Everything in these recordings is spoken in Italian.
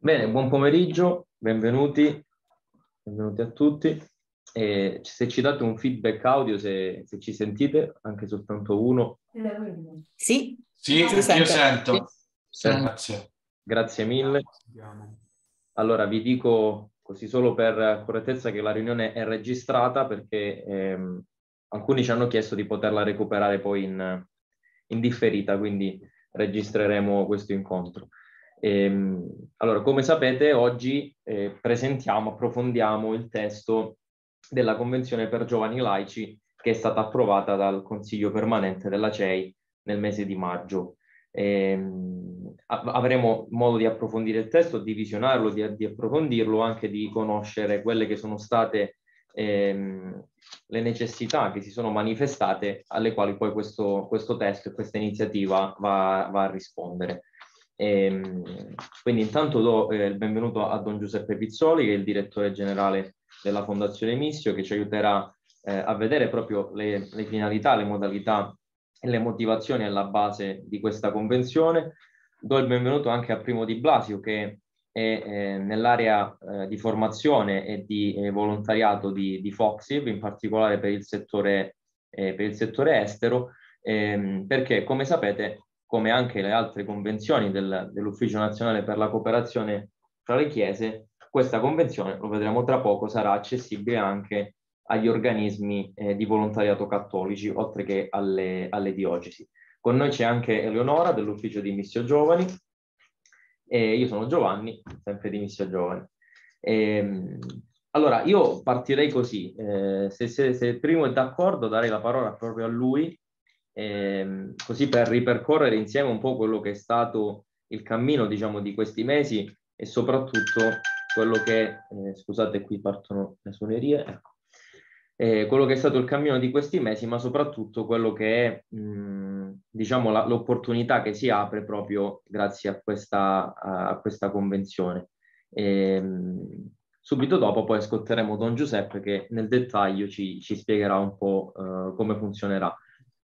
Bene, buon pomeriggio, benvenuti, benvenuti a tutti. E se ci date un feedback audio, se, se, ci sentite, anche soltanto uno. Sì, sì io sento. sento. Grazie. Grazie mille. Allora, vi dico così solo per correttezza che la riunione è registrata perché ehm, alcuni ci hanno chiesto di poterla recuperare poi in, in differita, quindi registreremo questo incontro. Ehm, allora, come sapete, oggi eh, presentiamo, approfondiamo il testo della Convenzione per giovani laici che è stata approvata dal Consiglio permanente della CEI nel mese di maggio. Ehm, avremo modo di approfondire il testo, di visionarlo, di, di approfondirlo, anche di conoscere quelle che sono state ehm, le necessità che si sono manifestate alle quali poi questo, questo testo e questa iniziativa va, va a rispondere. E, ehm, quindi intanto do eh, il benvenuto a Don Giuseppe Pizzoli, che è il direttore generale della Fondazione Missio, che ci aiuterà eh, a vedere proprio le, le finalità, le modalità e le motivazioni alla base di questa convenzione. Do il benvenuto anche a Primo Di Blasio, che è eh, nell'area eh, di formazione e di eh, volontariato di, di Foxib, in particolare per il settore, eh, per il settore estero, ehm, perché come sapete come anche le altre convenzioni del, dell'Ufficio Nazionale per la Cooperazione tra le Chiese, questa convenzione, lo vedremo tra poco, sarà accessibile anche agli organismi eh, di volontariato cattolici, oltre che alle, alle, diocesi. Con noi c'è anche Eleonora dell'Ufficio di Missio Giovani, e io sono Giovanni, sempre di Missio Giovani. E, ehm, allora, io partirei così, eh, se, se, se il primo è d'accordo darei la parola proprio a lui eh, così per ripercorrere insieme un po' quello che è stato il cammino, diciamo, di questi mesi e soprattutto quello che, eh, scusate qui partono le suonerie, ecco, eh, quello che è stato il cammino di questi mesi, ma soprattutto quello che è, mh, mm, diciamo, la, l'opportunità che si apre proprio grazie a questa, a, questa convenzione. E, ehm, mh, subito dopo poi ascolteremo Don Giuseppe che nel dettaglio ci, ci spiegherà un po' eh, come funzionerà.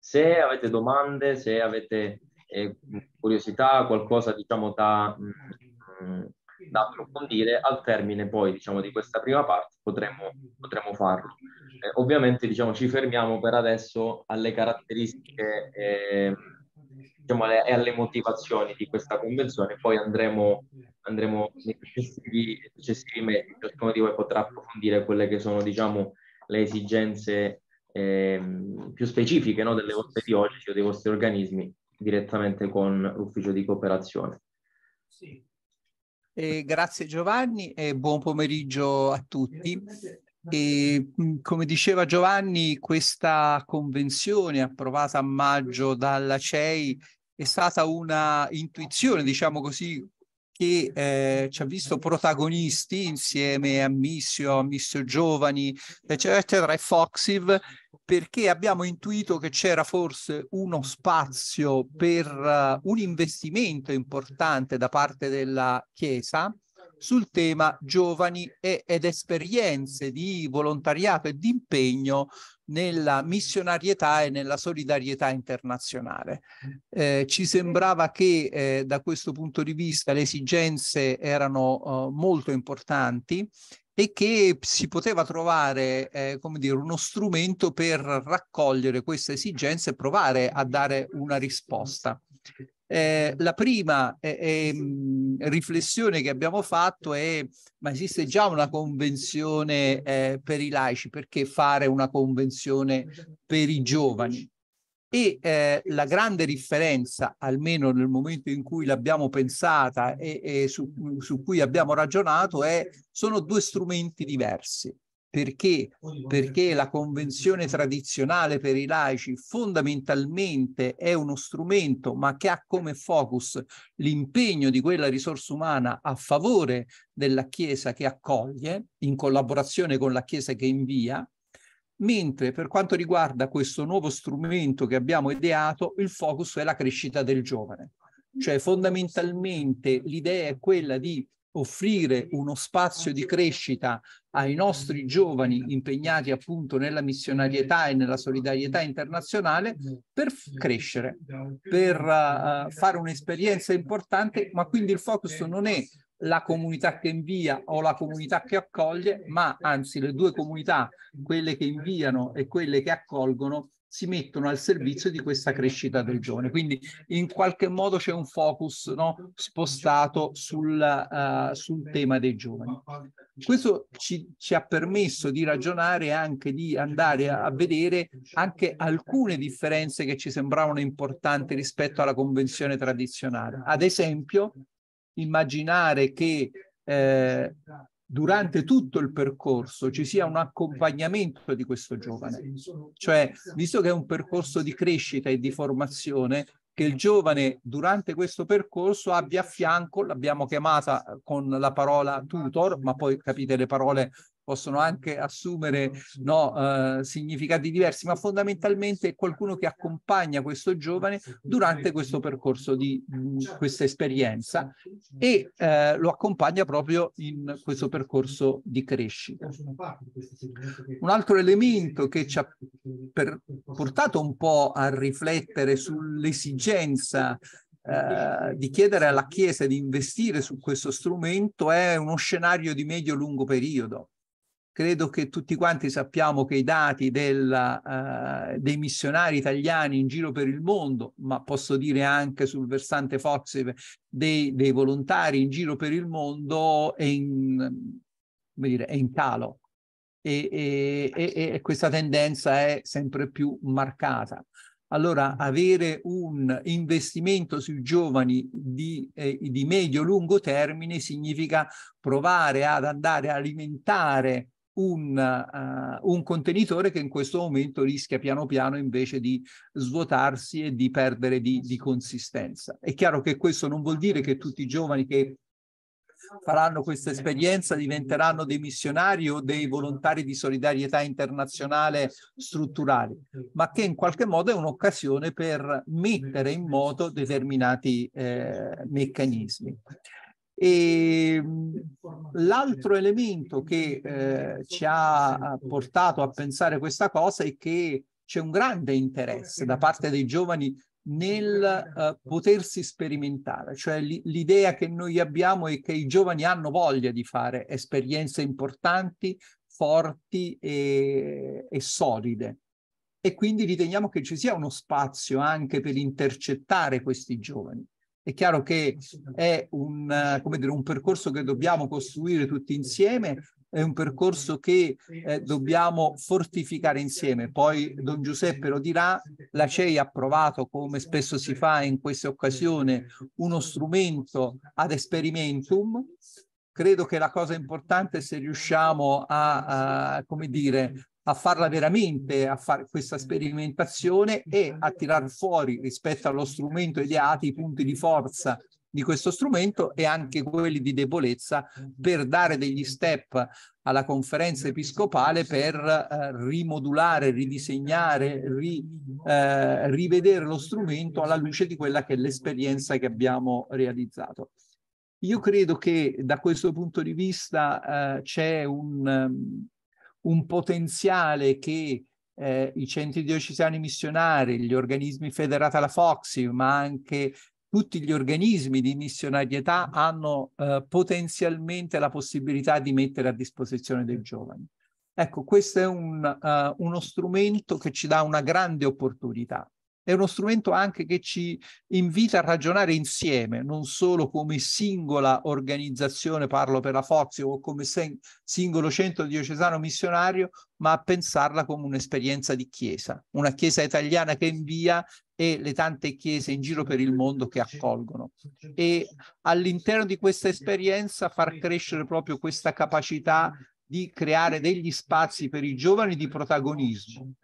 Se avete domande, se avete eh, curiosità, qualcosa diciamo da, mh, mm, da, approfondire, al termine poi diciamo, di questa prima parte potremo, potremo farlo. Eh, ovviamente diciamo, ci fermiamo per adesso alle caratteristiche eh, diciamo, alle, e alle motivazioni di questa convenzione, poi andremo, andremo nei successivi, successivi mesi, ciascuno di voi potrà approfondire quelle che sono diciamo, le esigenze Ehm, più specifiche no, delle vostre diocesi o cioè dei vostri organismi direttamente con l'ufficio di cooperazione. Sì. Eh, grazie Giovanni e buon pomeriggio a tutti. E, come diceva Giovanni, questa convenzione approvata a maggio dalla CEI è stata una intuizione, diciamo così, che eh, ci ha visto protagonisti insieme a Missio, a Missio Giovani, eccetera, e Foxiv, perché abbiamo intuito che c'era forse uno spazio per uh, un investimento importante da parte della Chiesa sul tema giovani e, ed esperienze di volontariato e di impegno nella missionarietà e nella solidarietà internazionale. Eh, ci sembrava che eh, da questo punto di vista le esigenze erano eh, molto importanti e che si poteva trovare eh, come dire, uno strumento per raccogliere queste esigenze e provare a dare una risposta. Eh, la prima eh, eh, riflessione che abbiamo fatto è ma esiste già una convenzione eh, per i laici, perché fare una convenzione per i giovani? E eh, la grande differenza, almeno nel momento in cui l'abbiamo pensata e, e su, su cui abbiamo ragionato, è sono due strumenti diversi. Perché? Perché la convenzione tradizionale per i laici fondamentalmente è uno strumento, ma che ha come focus l'impegno di quella risorsa umana a favore della Chiesa che accoglie, in collaborazione con la Chiesa che invia, mentre per quanto riguarda questo nuovo strumento che abbiamo ideato, il focus è la crescita del giovane. Cioè fondamentalmente l'idea è quella di offrire uno spazio di crescita ai nostri giovani impegnati appunto nella missionarietà e nella solidarietà internazionale per crescere, per uh, fare un'esperienza importante, ma quindi il focus non è la comunità che invia o la comunità che accoglie, ma anzi le due comunità, quelle che inviano e quelle che accolgono, si mettono al servizio di questa crescita del giovane. Quindi in qualche modo c'è un focus no, spostato sul, uh, sul, tema dei giovani. Questo ci, ci, ha permesso di ragionare anche di andare a, a vedere anche alcune differenze che ci sembravano importanti rispetto alla convenzione tradizionale. Ad esempio, immaginare che eh, durante tutto il percorso ci sia un accompagnamento di questo giovane. Cioè, visto che è un percorso di crescita e di formazione, che il giovane durante questo percorso abbia a fianco, l'abbiamo chiamata con la parola tutor, ma poi capite le parole possono anche assumere no, eh, significati diversi, ma fondamentalmente è qualcuno che accompagna questo giovane durante questo percorso di mh, mm, certo, questa esperienza certo, e eh, lo accompagna proprio in questo percorso di crescita. Un altro elemento che ci ha portato un po' a riflettere sull'esigenza eh, di chiedere alla Chiesa di investire su questo strumento è uno scenario di medio-lungo periodo. Credo che tutti quanti sappiamo che i dati della, uh, dei missionari italiani in giro per il mondo, ma posso dire anche sul versante Fox dei, dei volontari in giro per il mondo, è in, come dire, è in calo. E, e, e, e, questa tendenza è sempre più marcata. Allora, avere un investimento sui giovani di, eh, di medio-lungo termine significa provare ad andare a alimentare un, uh, un, contenitore che in questo momento rischia piano piano invece di svuotarsi e di perdere di, di consistenza. È chiaro che questo non vuol dire che tutti i giovani che faranno questa esperienza diventeranno dei missionari o dei volontari di solidarietà internazionale strutturali, ma che in qualche modo è un'occasione per mettere in moto determinati eh, meccanismi. E ehm, l'altro elemento che eh, ci ha portato a pensare questa cosa è che c'è un grande interesse da parte dei giovani nel eh, potersi sperimentare, cioè l'idea che noi abbiamo è che i giovani hanno voglia di fare esperienze importanti, forti e, e solide. E quindi riteniamo che ci sia uno spazio anche per intercettare questi giovani è chiaro che è un, dire, un percorso che dobbiamo costruire tutti insieme è un percorso che eh, dobbiamo fortificare insieme. Poi Don Giuseppe lo dirà, la CEI ha approvato, come spesso si fa in queste occasioni, uno strumento ad experimentum. Credo che la cosa importante è se riusciamo a, a come dire, a farla veramente, a fare questa sperimentazione e a tirar fuori rispetto allo strumento ideati i punti di forza di questo strumento e anche quelli di debolezza per dare degli step alla conferenza episcopale per eh, rimodulare, ridisegnare, ri, eh, rivedere lo strumento alla luce di quella che è l'esperienza che abbiamo realizzato. Io credo che da questo punto di vista eh, c'è un, ehm, un potenziale che eh, i centri diocesani missionari, gli organismi federati alla Foxy, ma anche tutti gli organismi di missionarietà hanno eh, potenzialmente la possibilità di mettere a disposizione dei giovani. Ecco, questo è un, uh, uno strumento che ci dà una grande opportunità è uno strumento anche che ci invita a ragionare insieme, non solo come singola organizzazione, parlo per la Fozio, o come singolo centro diocesano missionario, ma a pensarla come un'esperienza di chiesa, una chiesa italiana che invia e le tante chiese in giro per il mondo che accolgono. E all'interno di questa esperienza far crescere proprio questa capacità di creare degli spazi per i giovani di protagonismo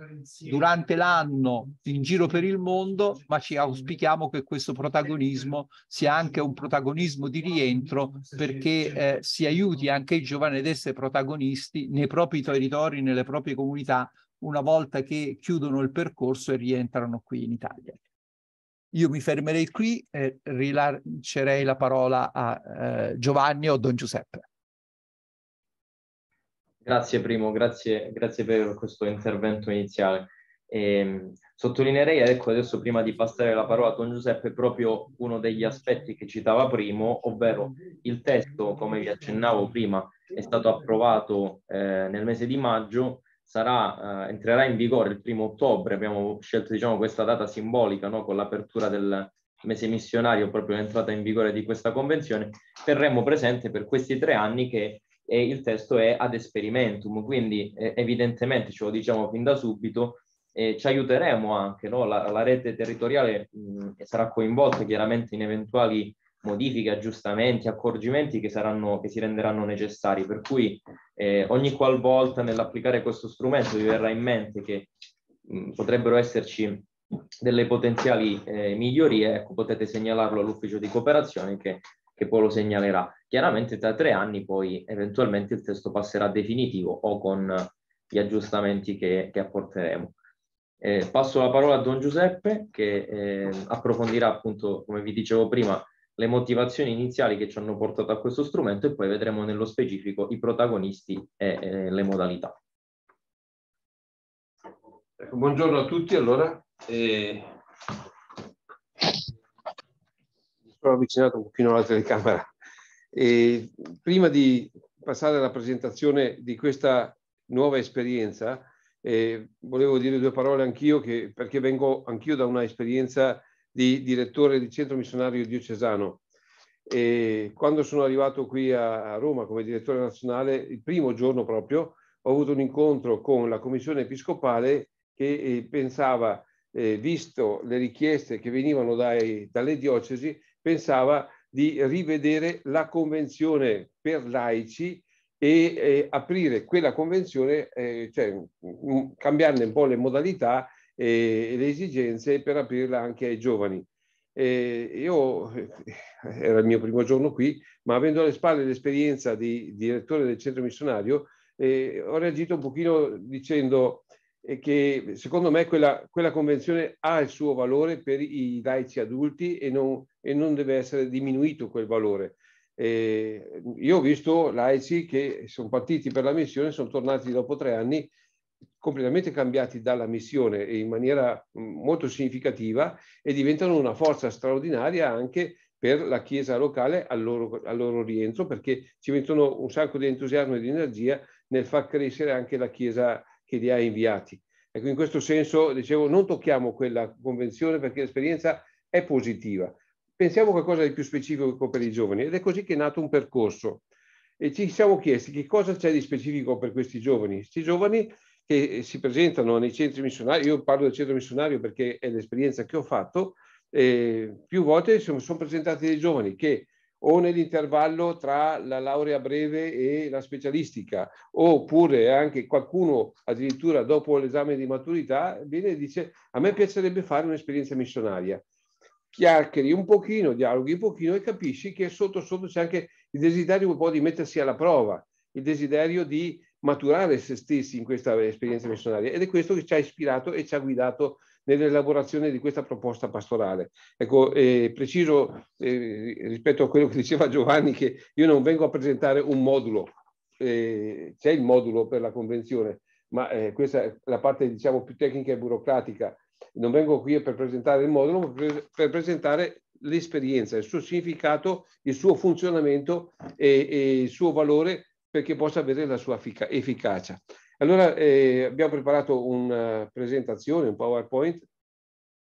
durante l'anno in giro per il mondo, ma ci auspichiamo che questo protagonismo sia anche un protagonismo di rientro perché eh, si aiuti anche i giovani ad essere protagonisti nei propri territori, nelle proprie comunità, una volta che chiudono il percorso e rientrano qui in Italia. Io mi fermerei qui e rilancerei la parola a eh, Giovanni o Don Giuseppe. Grazie Primo, grazie, grazie per questo intervento iniziale. E, ehm, sottolineerei, ecco adesso prima di passare la parola a Don Giuseppe, proprio uno degli aspetti che citava Primo, ovvero il testo, come vi accennavo prima, è stato approvato eh, nel mese di maggio, sarà, eh, entrerà in vigore il primo ottobre, abbiamo scelto diciamo, questa data simbolica no? con l'apertura del mese missionario, proprio l'entrata in vigore di questa convenzione, terremo presente per questi tre anni che e il testo è ad esperimentum, quindi eh, evidentemente, ce lo diciamo fin da subito, eh, ci aiuteremo anche, no? la, la, rete territoriale mh, mm, sarà coinvolta chiaramente in eventuali modifiche, aggiustamenti, accorgimenti che, saranno, che si renderanno necessari, per cui eh, ogni qualvolta nell'applicare questo strumento vi verrà in mente che mh, mm, potrebbero esserci delle potenziali eh, migliorie, ecco, potete segnalarlo all'ufficio di cooperazione che che poi lo segnalerà. Chiaramente tra tre anni poi eventualmente il testo passerà definitivo o con gli aggiustamenti che, che apporteremo. Eh, passo la parola a Don Giuseppe che eh, approfondirà appunto, come vi dicevo prima, le motivazioni iniziali che ci hanno portato a questo strumento e poi vedremo nello specifico i protagonisti e eh, le modalità. Ecco, buongiorno a tutti allora. E eh, sono avvicinato un pochino alla telecamera. E prima di passare alla presentazione di questa nuova esperienza, eh, volevo dire due parole anch'io, che, perché vengo anch'io da una esperienza di direttore di centro missionario diocesano. E quando sono arrivato qui a, a Roma come direttore nazionale, il primo giorno proprio, ho avuto un incontro con la commissione episcopale che eh, pensava, eh, visto le richieste che venivano dai, dalle diocesi, pensava di rivedere la convenzione per laici e eh, aprire quella convenzione, eh, cioè cambiarne un po' le modalità e le esigenze per aprirla anche ai giovani. Eh, io era il mio primo giorno qui, ma avendo alle spalle l'esperienza di, direttore del centro missionario, eh, ho reagito un pochino dicendo e che secondo me quella, quella, convenzione ha il suo valore per i laici adulti e non, e non deve essere diminuito quel valore. E io ho visto laici che sono partiti per la missione, sono tornati dopo tre anni completamente cambiati dalla missione in maniera mm, molto significativa e diventano una forza straordinaria anche per la Chiesa locale al loro, al loro rientro perché ci mettono un sacco di entusiasmo e di energia nel far crescere anche la Chiesa che li ha inviati. Ecco, in questo senso, dicevo, non tocchiamo quella convenzione perché l'esperienza è positiva. Pensiamo a qualcosa di più specifico per i giovani ed è così che è nato un percorso. E ci siamo chiesti che cosa c'è di specifico per questi giovani. Questi giovani che si presentano nei centri missionari, io parlo del centro missionario perché è l'esperienza che ho fatto, eh, più volte sono, sono presentati dei giovani che o nell'intervallo tra la laurea breve e la specialistica, oppure anche qualcuno addirittura dopo l'esame di maturità viene e dice a me piacerebbe fare un'esperienza missionaria. Chiacchieri un pochino, dialoghi un pochino e capisci che sotto sotto c'è anche il desiderio un po' di mettersi alla prova, il desiderio di maturare se stessi in questa esperienza missionaria ed è questo che ci ha ispirato e ci ha guidato nell'elaborazione di questa proposta pastorale. Ecco, eh, preciso eh, rispetto a quello che diceva Giovanni che io non vengo a presentare un modulo, eh, c'è il modulo per la convenzione, ma eh, questa è la parte diciamo più tecnica e burocratica. Non vengo qui per presentare il modulo, ma per, per presentare l'esperienza, il suo significato, il suo funzionamento e, e il suo valore perché possa avere la sua fica- efficacia. Allora eh, abbiamo preparato una eh, presentazione, un PowerPoint,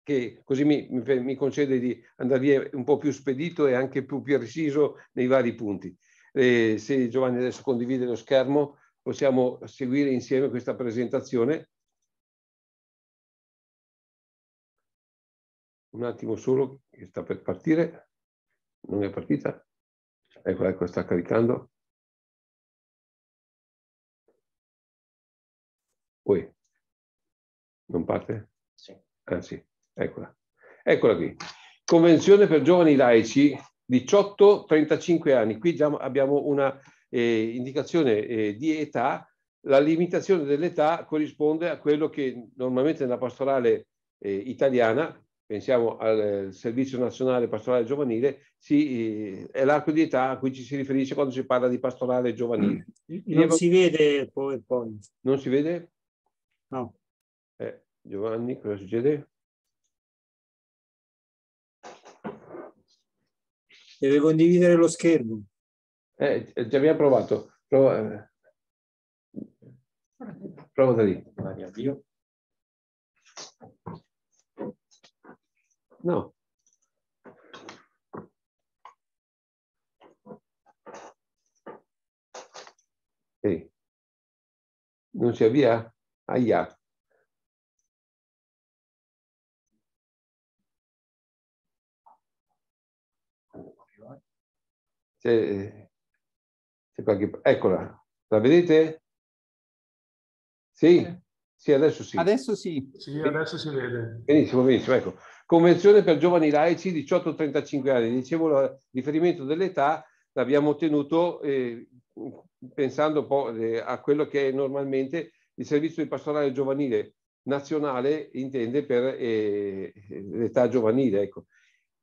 che così mi, mi, concede di andare via un po' più spedito e anche più preciso nei vari punti. Eh, se Giovanni adesso condivide lo schermo, possiamo seguire insieme questa presentazione. Un attimo solo, che sta per partire. Non è partita. Ecco, ecco, sta caricando. Non parte? Sì. Ah eccola. Eccola qui. Convenzione per giovani laici 18-35 anni. Qui già abbiamo una eh, indicazione eh, di età. La limitazione dell'età corrisponde a quello che normalmente nella pastorale eh, italiana, pensiamo al eh, Servizio Nazionale Pastorale Giovanile, si, eh, è l'arco di età a cui ci si riferisce quando si parla di pastorale giovanile. Non si vede il PowerPoint. Non si vede? No. Eh, Giovanni, cosa succede? Deve condividere lo schermo. Eh, già abbiamo provato. Prova, eh. prova da lì. No. Ehi. Non si avvia? Aia. C'è, c'è qualche... Eccola, la vedete? Sì, sì, adesso sì. Adesso sì. Sì, adesso si vede. Benissimo, benissimo. Ecco. Convenzione per giovani laici 18-35 anni. Dicevo, il riferimento dell'età l'abbiamo ottenuto eh, pensando un po' eh, a quello che normalmente il servizio di pastorale giovanile nazionale intende per eh, l'età giovanile. Ecco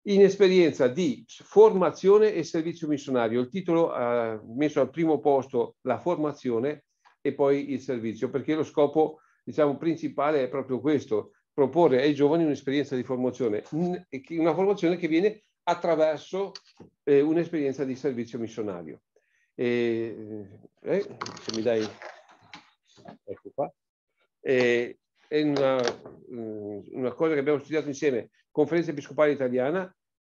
in esperienza di formazione e servizio missionario. Il titolo ha messo al primo posto la formazione e poi il servizio, perché lo scopo diciamo, principale è proprio questo, proporre ai giovani un'esperienza di formazione, una formazione che viene attraverso eh, un'esperienza di servizio missionario. E, eh, se mi dai, ecco qua. E, è una, mm, una cosa che abbiamo studiato insieme, Conferenza Episcopale Italiana,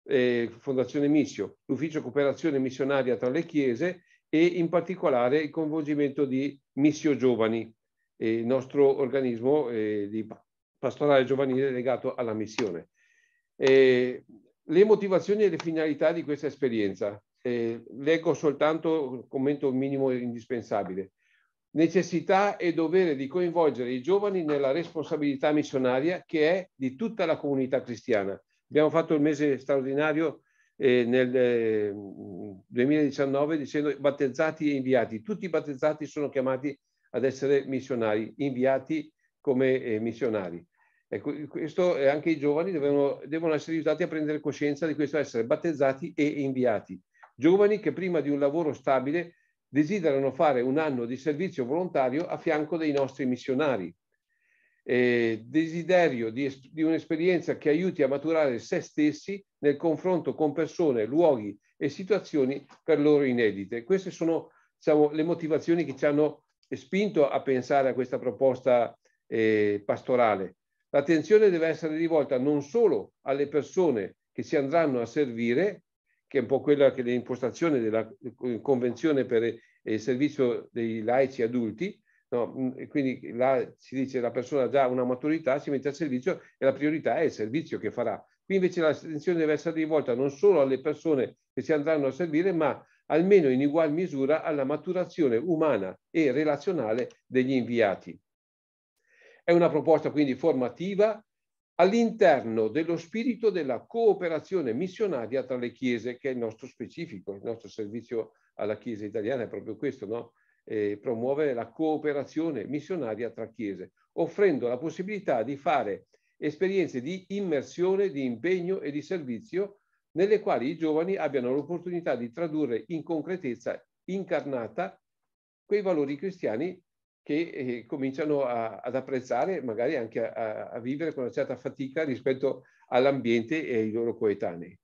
eh, Fondazione Missio, l'Ufficio Cooperazione Missionaria tra le Chiese e in particolare il coinvolgimento di Missio Giovani, eh, il nostro organismo eh, di pastorale giovanile legato alla missione. Eh, le motivazioni e le finalità di questa esperienza. Eh, leggo soltanto il commento minimo indispensabile necessità e dovere di coinvolgere i giovani nella responsabilità missionaria che è di tutta la comunità cristiana. Abbiamo fatto il mese straordinario eh, nel eh, 2019 dicendo battezzati e inviati. Tutti i battezzati sono chiamati ad essere missionari, inviati come eh, missionari. Ecco, questo è anche i giovani devono, devono essere aiutati a prendere coscienza di questo, essere battezzati e inviati. Giovani che prima di un lavoro stabile desiderano fare un anno di servizio volontario a fianco dei nostri missionari. Eh, desiderio di, di un'esperienza che aiuti a maturare se stessi nel confronto con persone, luoghi e situazioni per loro inedite. Queste sono diciamo, le motivazioni che ci hanno spinto a pensare a questa proposta eh, pastorale. L'attenzione deve essere rivolta non solo alle persone che si andranno a servire, che è un po' quella che è l'impostazione della eh, Convenzione per eh, il servizio dei laici adulti, no? Mm, quindi là si dice la persona ha già una maturità, si mette al servizio e la priorità è il servizio che farà. Qui invece l'attenzione deve essere rivolta non solo alle persone che si andranno a servire, ma almeno in ugual misura alla maturazione umana e relazionale degli inviati. È una proposta quindi formativa all'interno dello spirito della cooperazione missionaria tra le chiese, che è il nostro specifico, il nostro servizio alla Chiesa italiana è proprio questo, no? Eh, promuovere la cooperazione missionaria tra chiese, offrendo la possibilità di fare esperienze di immersione, di impegno e di servizio nelle quali i giovani abbiano l'opportunità di tradurre in concretezza incarnata quei valori cristiani che eh, cominciano a, ad apprezzare magari anche a, a, vivere con una certa fatica rispetto all'ambiente e ai loro coetanei.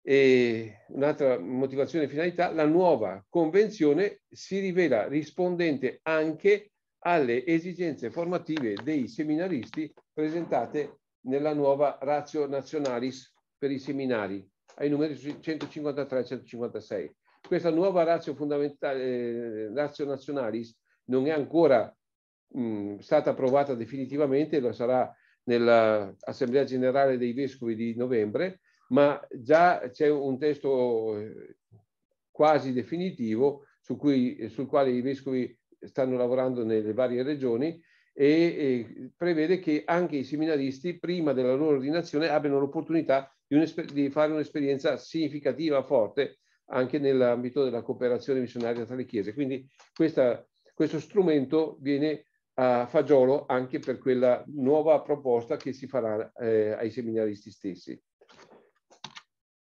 E un'altra motivazione e finalità, la nuova convenzione si rivela rispondente anche alle esigenze formative dei seminaristi presentate nella nuova Ratio Nazionalis per i seminari, ai numeri 153 e 156. Questa nuova Ratio, eh, ratio Nazionalis non è ancora mh, stata approvata definitivamente, lo sarà nell'Assemblea Generale dei Vescovi di novembre, ma già c'è un testo eh, quasi definitivo su cui, sul quale i vescovi stanno lavorando nelle varie regioni e, e, prevede che anche i seminaristi prima della loro ordinazione abbiano l'opportunità di, di fare un'esperienza significativa, forte, anche nell'ambito della cooperazione missionaria tra le chiese. Quindi questa questo strumento viene a fagiolo anche per quella nuova proposta che si farà eh, ai seminaristi stessi.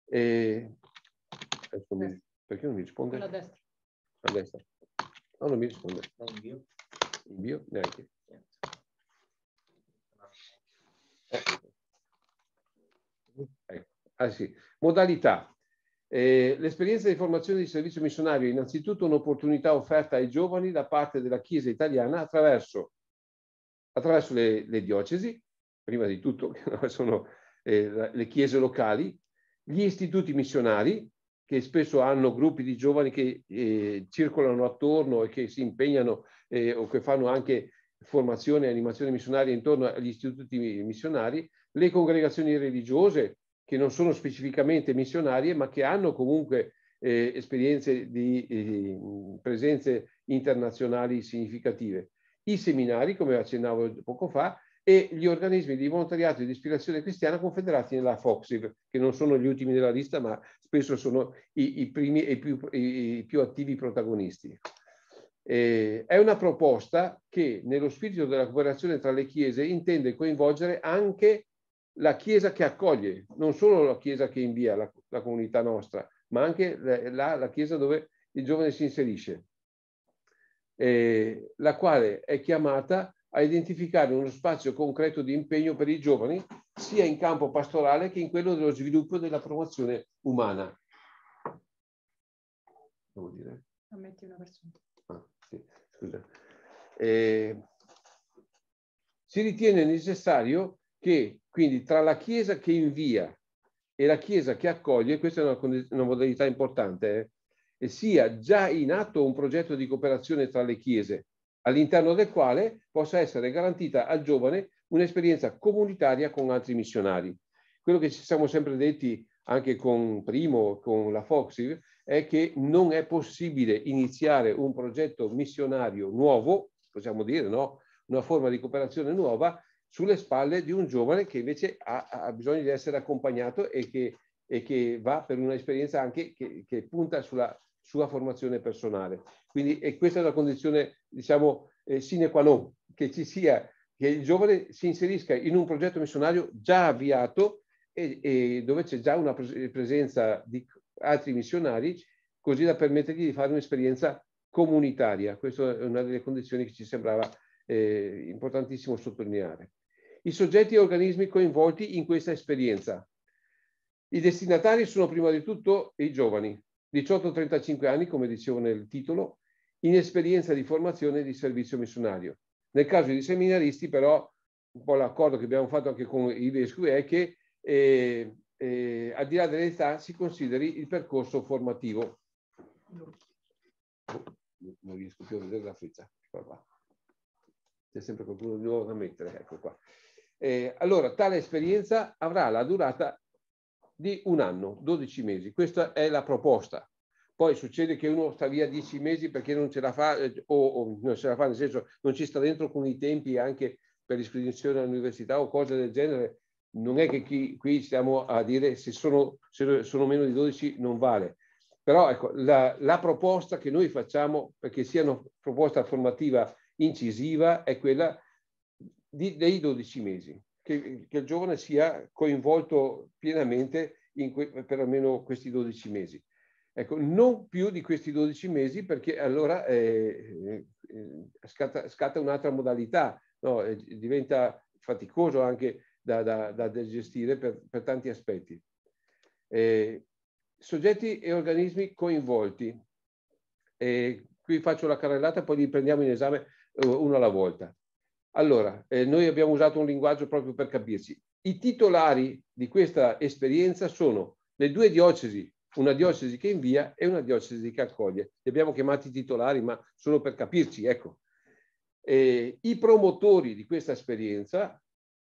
E... Mi... Perché non mi risponde? A destra. A destra. No, non mi risponde. Invio. Invio? Neanche. Ecco. Ah sì, modalità. Eh, l'esperienza di formazione di servizio missionario è innanzitutto un'opportunità offerta ai giovani da parte della Chiesa italiana attraverso, attraverso le, le, diocesi, prima di tutto che sono eh, le chiese locali, gli istituti missionari, che spesso hanno gruppi di giovani che eh, circolano attorno e che si impegnano eh, o che fanno anche formazione e animazione missionaria intorno agli istituti missionari, le congregazioni religiose, che non sono specificamente missionarie, ma che hanno comunque eh, esperienze di eh, presenze internazionali significative. I seminari, come accennavo poco fa, e gli organismi di volontariato e di ispirazione cristiana confederati nella FOXIV, che non sono gli ultimi della lista, ma spesso sono i, i primi e i più, i più attivi protagonisti. Eh, è una proposta che, nello spirito della cooperazione tra le chiese, intende coinvolgere anche la Chiesa che accoglie, non solo la Chiesa che invia la, la comunità nostra, ma anche la, la, Chiesa dove il giovane si inserisce, eh, la quale è chiamata a identificare uno spazio concreto di impegno per i giovani, sia in campo pastorale che in quello dello sviluppo e della promozione umana. Devo dire. Ammetti una persona. Ah, sì, scusa. Eh, si ritiene necessario che quindi tra la Chiesa che invia e la Chiesa che accoglie, questa è una, una modalità importante, eh, sia già in atto un progetto di cooperazione tra le Chiese, all'interno del quale possa essere garantita al giovane un'esperienza comunitaria con altri missionari. Quello che ci siamo sempre detti anche con Primo, con la Foxiv, è che non è possibile iniziare un progetto missionario nuovo, possiamo dire, no? una forma di cooperazione nuova, sulle spalle di un giovane che invece ha, ha bisogno di essere accompagnato e che, e che va per un'esperienza anche che, che punta sulla sua formazione personale. Quindi e questa è una condizione, diciamo, eh, sine qua non, che ci sia, che il giovane si inserisca in un progetto missionario già avviato e, e dove c'è già una presenza di altri missionari, così da permettergli di fare un'esperienza comunitaria. Questa è una delle condizioni che ci sembrava eh, importantissimo sottolineare i soggetti e organismi coinvolti in questa esperienza. I destinatari sono prima di tutto i giovani, 18-35 anni, come dicevo nel titolo, in esperienza di formazione e di servizio missionario. Nel caso dei seminaristi, però, un po' l'accordo che abbiamo fatto anche con i vescovi è che eh, eh, al di là dell'età si consideri il percorso formativo. Non riesco più a vedere la freccia. C'è sempre qualcuno di nuovo da mettere, ecco qua. Eh, allora, tale esperienza avrà la durata di un anno, 12 mesi. Questa è la proposta. Poi succede che uno sta via 10 mesi perché non ce la fa, eh, o, o, non ce la fa, nel senso non ci sta dentro con i tempi anche per l'iscrizione all'università o cose del genere. Non è che chi, qui stiamo a dire se sono, se sono meno di 12 non vale però ecco, la, la, proposta che noi facciamo perché sia una proposta formativa incisiva è quella di, dei 12 mesi, che, che, il giovane sia coinvolto pienamente que, per almeno questi 12 mesi. Ecco, non più di questi 12 mesi perché allora eh, eh, scatta, scatta, un'altra modalità, no? diventa faticoso anche da, da, da gestire per, per, tanti aspetti. Eh, soggetti e organismi coinvolti. Eh, qui faccio la carrellata, poi li prendiamo in esame uno alla volta. Allora, eh, noi abbiamo usato un linguaggio proprio per capirci. I titolari di questa esperienza sono le due diocesi, una diocesi che invia e una diocesi che accoglie. Li abbiamo chiamati titolari, ma solo per capirci, ecco. Eh, I promotori di questa esperienza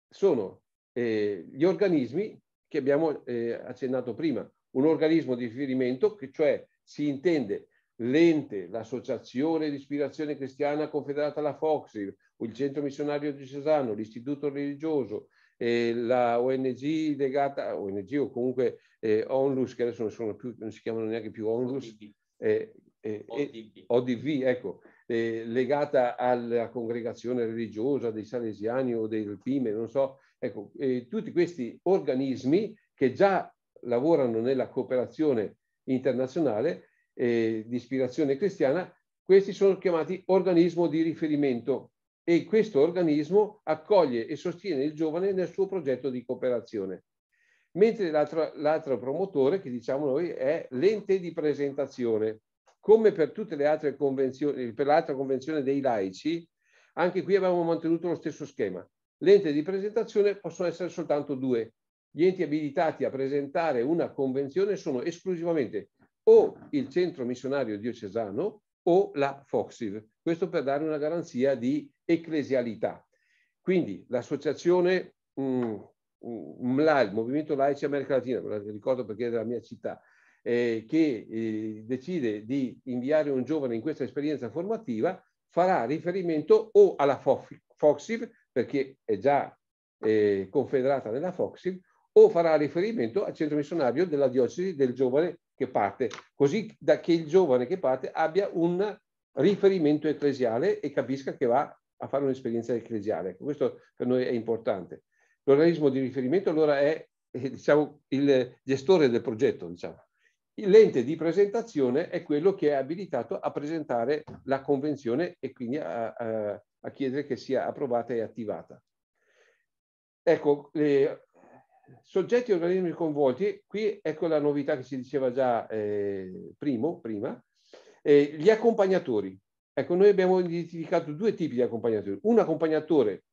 sono eh, gli organismi che abbiamo eh, accennato prima. Un organismo di riferimento, che cioè si intende l'ente, l'associazione di ispirazione cristiana confederata alla Foxil, il centro missionario diocesano, l'istituto religioso, eh, la ONG legata, ONG o comunque eh, ONLUS, che adesso non, sono più, non si chiamano neanche più ONLUS, eh, eh, eh ODV. ODV, ecco, eh, legata alla congregazione religiosa dei salesiani o del PIME, non so, ecco, tutti questi organismi che già lavorano nella cooperazione internazionale di ispirazione cristiana, questi sono chiamati organismo di riferimento e questo organismo accoglie e sostiene il giovane nel suo progetto di cooperazione. Mentre l'altro, l'altro promotore, che diciamo noi, è l'ente di presentazione. Come per tutte le altre convenzioni, per l'altra convenzione dei laici, anche qui abbiamo mantenuto lo stesso schema. L'ente di presentazione possono essere soltanto due. Gli enti abilitati a presentare una convenzione sono esclusivamente o il centro missionario diocesano o la Foxiv. Questo per dare una garanzia di ecclesialità. Quindi l'associazione MLA, mm, mm, il Movimento Laici America Latina, me la ricordo perché è della mia città, eh, che eh, decide di inviare un giovane in questa esperienza formativa, farà riferimento o alla Foxiv, perché è già eh, confederata nella Foxiv, o farà riferimento al centro missionario della diocesi del giovane che parte, così da che il giovane che parte abbia un riferimento ecclesiale e capisca che va a fare un'esperienza ecclesiale. Ecco, questo per noi è importante. L'organismo di riferimento allora è eh, diciamo, il gestore del progetto. Diciamo. L'ente di presentazione è quello che è abilitato a presentare la convenzione e quindi a, a, a chiedere che sia approvata e attivata. Ecco, le, Soggetti e organismi coinvolti, qui ecco la novità che si diceva già eh, primo, prima, eh, gli accompagnatori. Ecco, noi abbiamo identificato due tipi di accompagnatori. Un accompagnatore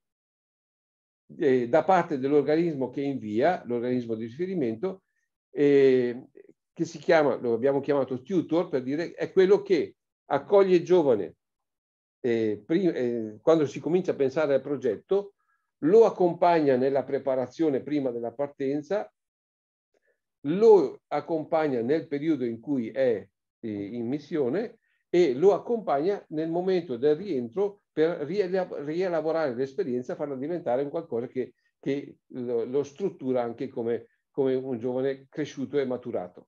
eh, da parte dell'organismo che invia, l'organismo di riferimento, eh, che si chiama, lo abbiamo chiamato tutor per dire, è quello che accoglie il giovane eh, eh quando si comincia a pensare al progetto, lo accompagna nella preparazione prima della partenza, lo accompagna nel periodo in cui è eh, in missione e lo accompagna nel momento del rientro per rielaborare l'esperienza, farla diventare un qualcosa che, che lo, struttura anche come, come, un giovane cresciuto e maturato.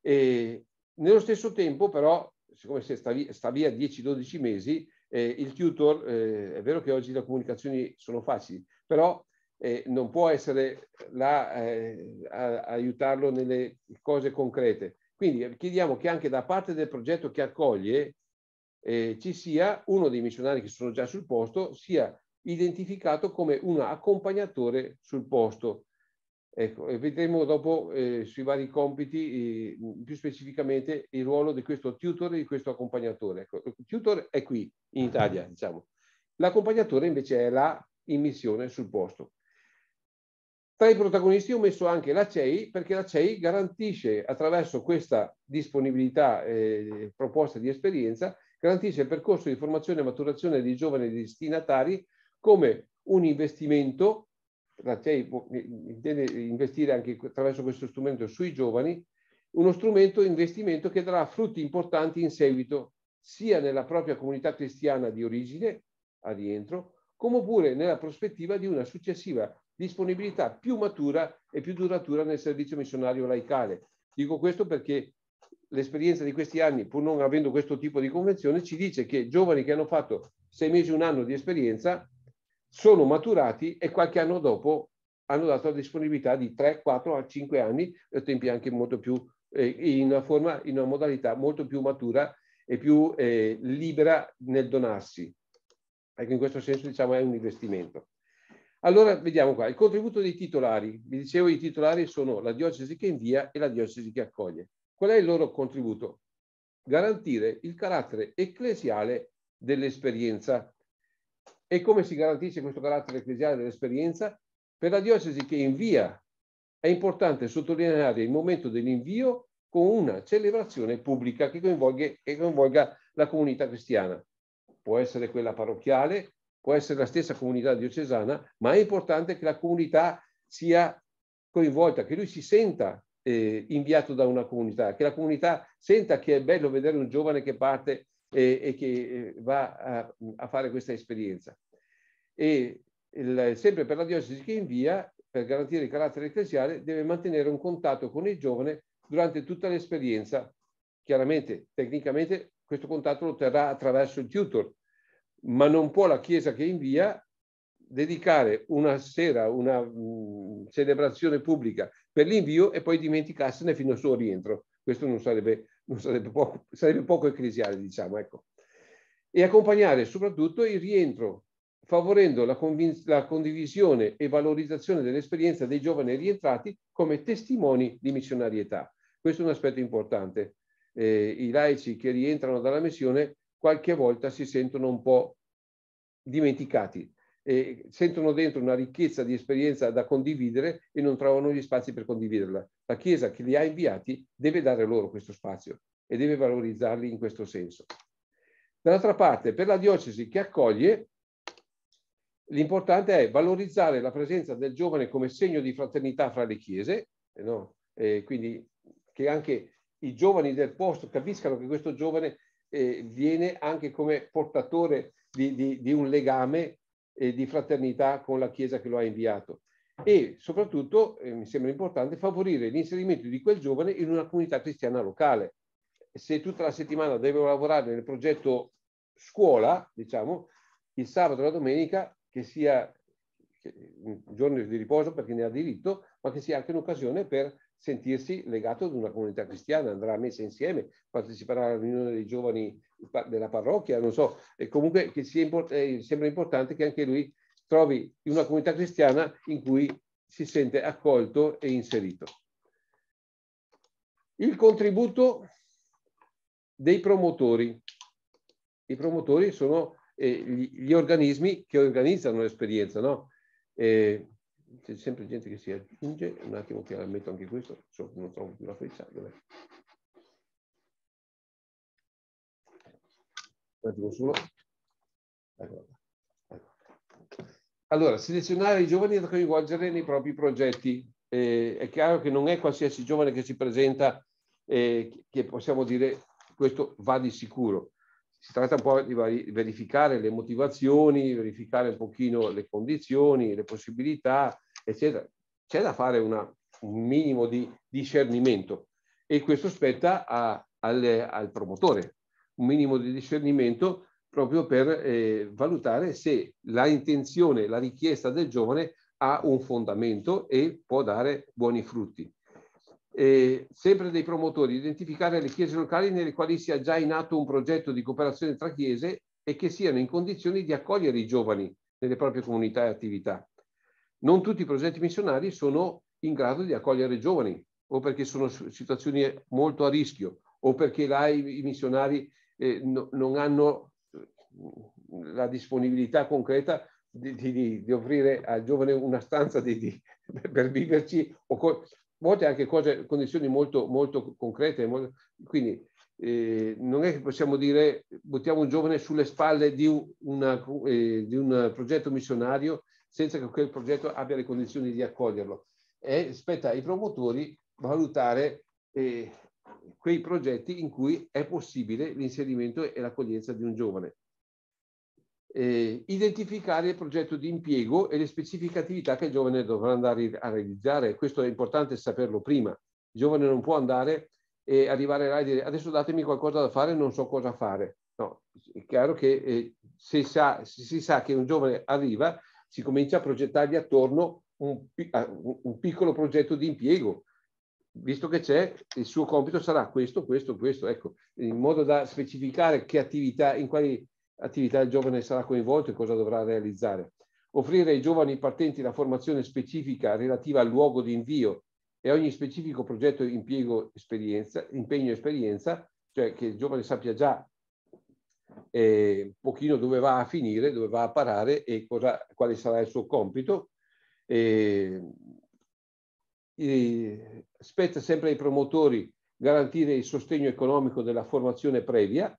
E nello stesso tempo però, siccome sta via, sta via 10-12 mesi, eh, il tutor, eh, è vero che oggi le comunicazioni sono facili, però eh, non può essere là eh, a, aiutarlo nelle cose concrete. Quindi eh, chiediamo che anche da parte del progetto che accoglie eh, ci sia uno dei missionari che sono già sul posto, sia identificato come un accompagnatore sul posto Ecco, vedremo dopo eh, sui vari compiti, eh, più specificamente, il ruolo di questo tutor e di questo accompagnatore. Ecco, il tutor è qui in Italia, mm. diciamo. L'accompagnatore invece è là in missione sul posto. Tra i protagonisti ho messo anche la CEI perché la CEI garantisce attraverso questa disponibilità eh, proposta di esperienza, garantisce il percorso di formazione e maturazione dei giovani destinatari come un investimento Rattei intende investire anche attraverso questo strumento sui giovani, uno strumento investimento che darà frutti importanti in seguito, sia nella propria comunità cristiana di origine, a rientro, come pure nella prospettiva di una successiva disponibilità più matura e più duratura nel servizio missionario laicale. Dico questo perché l'esperienza di questi anni, pur non avendo questo tipo di convenzione, ci dice che giovani che hanno fatto sei mesi, un anno di esperienza, sono maturati e qualche anno dopo hanno dato la disponibilità di 3, 4, 5 anni, a tempi anche molto più, eh, in, una forma, in una modalità molto più matura e più eh, libera nel donarsi. Ecco, in questo senso diciamo è un investimento. Allora, vediamo qua, il contributo dei titolari. Vi dicevo, i titolari sono la diocesi che invia e la diocesi che accoglie. Qual è il loro contributo? Garantire il carattere ecclesiale dell'esperienza e come si garantisce questo carattere ecclesiale dell'esperienza? Per la diocesi che invia è importante sottolineare il momento dell'invio con una celebrazione pubblica che coinvolga, che coinvolga la comunità cristiana. Può essere quella parrocchiale, può essere la stessa comunità diocesana, ma è importante che la comunità sia coinvolta, che lui si senta eh, inviato da una comunità, che la comunità senta che è bello vedere un giovane che parte e, e che eh, va a, a, fare questa esperienza. E il, sempre per la diocesi che invia, per garantire il carattere ecclesiale, deve mantenere un contatto con il giovane durante tutta l'esperienza. Chiaramente, tecnicamente, questo contatto lo terrà attraverso il tutor, ma non può la Chiesa che invia dedicare una sera, una mh, mm, celebrazione pubblica per l'invio e poi dimenticarsene fino al suo rientro. Questo non sarebbe non sarebbe poco, sarebbe poco ecclesiale, diciamo, ecco. E accompagnare soprattutto il rientro, favorendo la, convin- la condivisione e valorizzazione dell'esperienza dei giovani rientrati come testimoni di missionarietà. Questo è un aspetto importante. Eh, I laici che rientrano dalla missione qualche volta si sentono un po' dimenticati, sentono dentro una ricchezza di esperienza da condividere e non trovano gli spazi per condividerla la Chiesa che li ha inviati deve dare loro questo spazio e deve valorizzarli in questo senso. Dall'altra parte, per la diocesi che accoglie, l'importante è valorizzare la presenza del giovane come segno di fraternità fra le chiese, eh, no? Eh, quindi che anche i giovani del posto capiscano che questo giovane eh, viene anche come portatore di, di, di un legame eh, di fraternità con la Chiesa che lo ha inviato e soprattutto, eh, mi sembra importante, favorire l'inserimento di quel giovane in una comunità cristiana locale. Se tutta la settimana devo lavorare nel progetto scuola, diciamo, il sabato e la domenica, che sia un mm, giorno di riposo perché ne ha diritto, ma che sia anche un'occasione per sentirsi legato ad una comunità cristiana, andrà messa insieme, parteciperà alla riunione dei giovani della parrocchia, non so, e comunque che sia import- eh, sembra importante che anche lui trovi una comunità cristiana in cui si sente accolto e inserito. Il contributo dei promotori. I promotori sono eh, gli, gli, organismi che organizzano l'esperienza, no? Eh, c'è sempre gente che si aggiunge, un attimo che la metto anche questo, so, non trovo più la freccia. Dov'è? Un attimo solo. Ecco. Allora, selezionare i giovani da coinvolgere nei propri progetti. Eh, è chiaro che non è qualsiasi giovane che si presenta eh, che possiamo dire questo va di sicuro. Si tratta un po' di verificare le motivazioni, verificare un pochino le condizioni, le possibilità, eccetera. C'è da fare una, un minimo di discernimento e questo spetta a, al, al promotore, un minimo di discernimento proprio per eh, valutare se la intenzione, la richiesta del giovane ha un fondamento e può dare buoni frutti. E sempre dei promotori, identificare le chiese locali nelle quali sia già in atto un progetto di cooperazione tra chiese e che siano in condizioni di accogliere i giovani nelle proprie comunità e attività. Non tutti i progetti missionari sono in grado di accogliere i giovani o perché sono situazioni molto a rischio o perché là i missionari eh, no, non hanno la disponibilità concreta di, di, di, offrire al giovane una stanza di, per viverci, o co- volte anche cose, condizioni molto, molto concrete. Molto, quindi eh, non è che possiamo dire buttiamo un giovane sulle spalle di, una, eh, di un progetto missionario senza che quel progetto abbia le condizioni di accoglierlo. E spetta ai promotori valutare eh, quei progetti in cui è possibile l'inserimento e l'accoglienza di un giovane eh, identificare il progetto di impiego e le specifiche attività che il giovane dovrà andare a realizzare. Questo è importante saperlo prima. Il giovane non può andare e arrivare là e dire adesso datemi qualcosa da fare, non so cosa fare. No, è chiaro che eh, se, sa, se si sa che un giovane arriva, si comincia a progettargli attorno un, un piccolo progetto di impiego, visto che c'è, il suo compito sarà questo, questo, questo, ecco, in modo da specificare che attività, in quali attività il giovane sarà coinvolto e cosa dovrà realizzare. Offrire ai giovani partenti la formazione specifica relativa al luogo di invio e ogni specifico progetto impiego esperienza, impegno esperienza, cioè che il giovane sappia già eh, un pochino dove va a finire, dove va a parare e cosa, quale sarà il suo compito. Eh, eh, spetta sempre ai promotori garantire il sostegno economico della formazione previa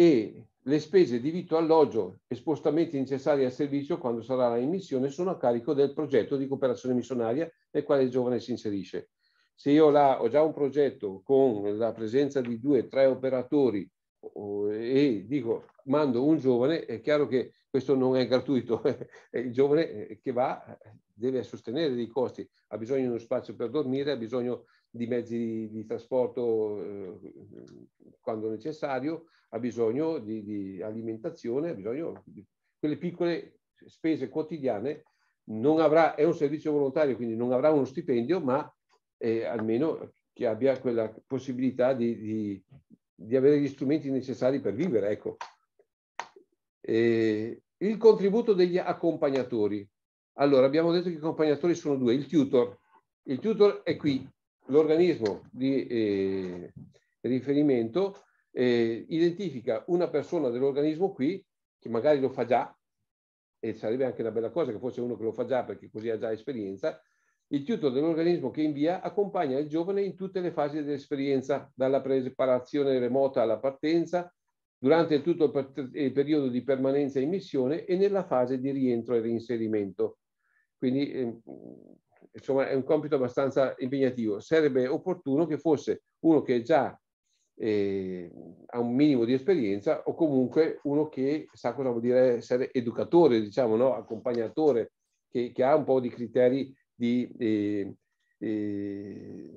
e le spese di vitto alloggio e spostamenti necessari al servizio quando sarà la missione sono a carico del progetto di cooperazione missionaria nel quale il giovane si inserisce. Se io là ho già un progetto con la presenza di due o tre operatori e dico mando un giovane, è chiaro che questo non è gratuito, il giovane eh, che va deve sostenere dei costi, ha bisogno di uno spazio per dormire, ha bisogno di mezzi di, di trasporto eh, quando necessario, ha bisogno di, di alimentazione, ha bisogno di quelle piccole spese quotidiane, non avrà, è un servizio volontario, quindi non avrà uno stipendio, ma eh, almeno che abbia quella possibilità di, di, di, avere gli strumenti necessari per vivere. Ecco. E il contributo degli accompagnatori. Allora, abbiamo detto che i accompagnatori sono due, il tutor. Il tutor è qui, l'organismo di eh, riferimento eh, identifica una persona dell'organismo qui che magari lo fa già, e sarebbe anche una bella cosa che fosse uno che lo fa già perché così ha già esperienza, il tutor dell'organismo che invia accompagna il giovane in tutte le fasi dell'esperienza, dalla preparazione remota alla partenza, durante tutto il, periodo di permanenza in missione e nella fase di rientro e reinserimento. Quindi eh, insomma è un compito abbastanza impegnativo. Sarebbe opportuno che fosse uno che già eh, ha un minimo di esperienza o comunque uno che sa cosa vuol dire essere educatore, diciamo, no? accompagnatore, che, che, ha un po' di criteri di, eh, eh,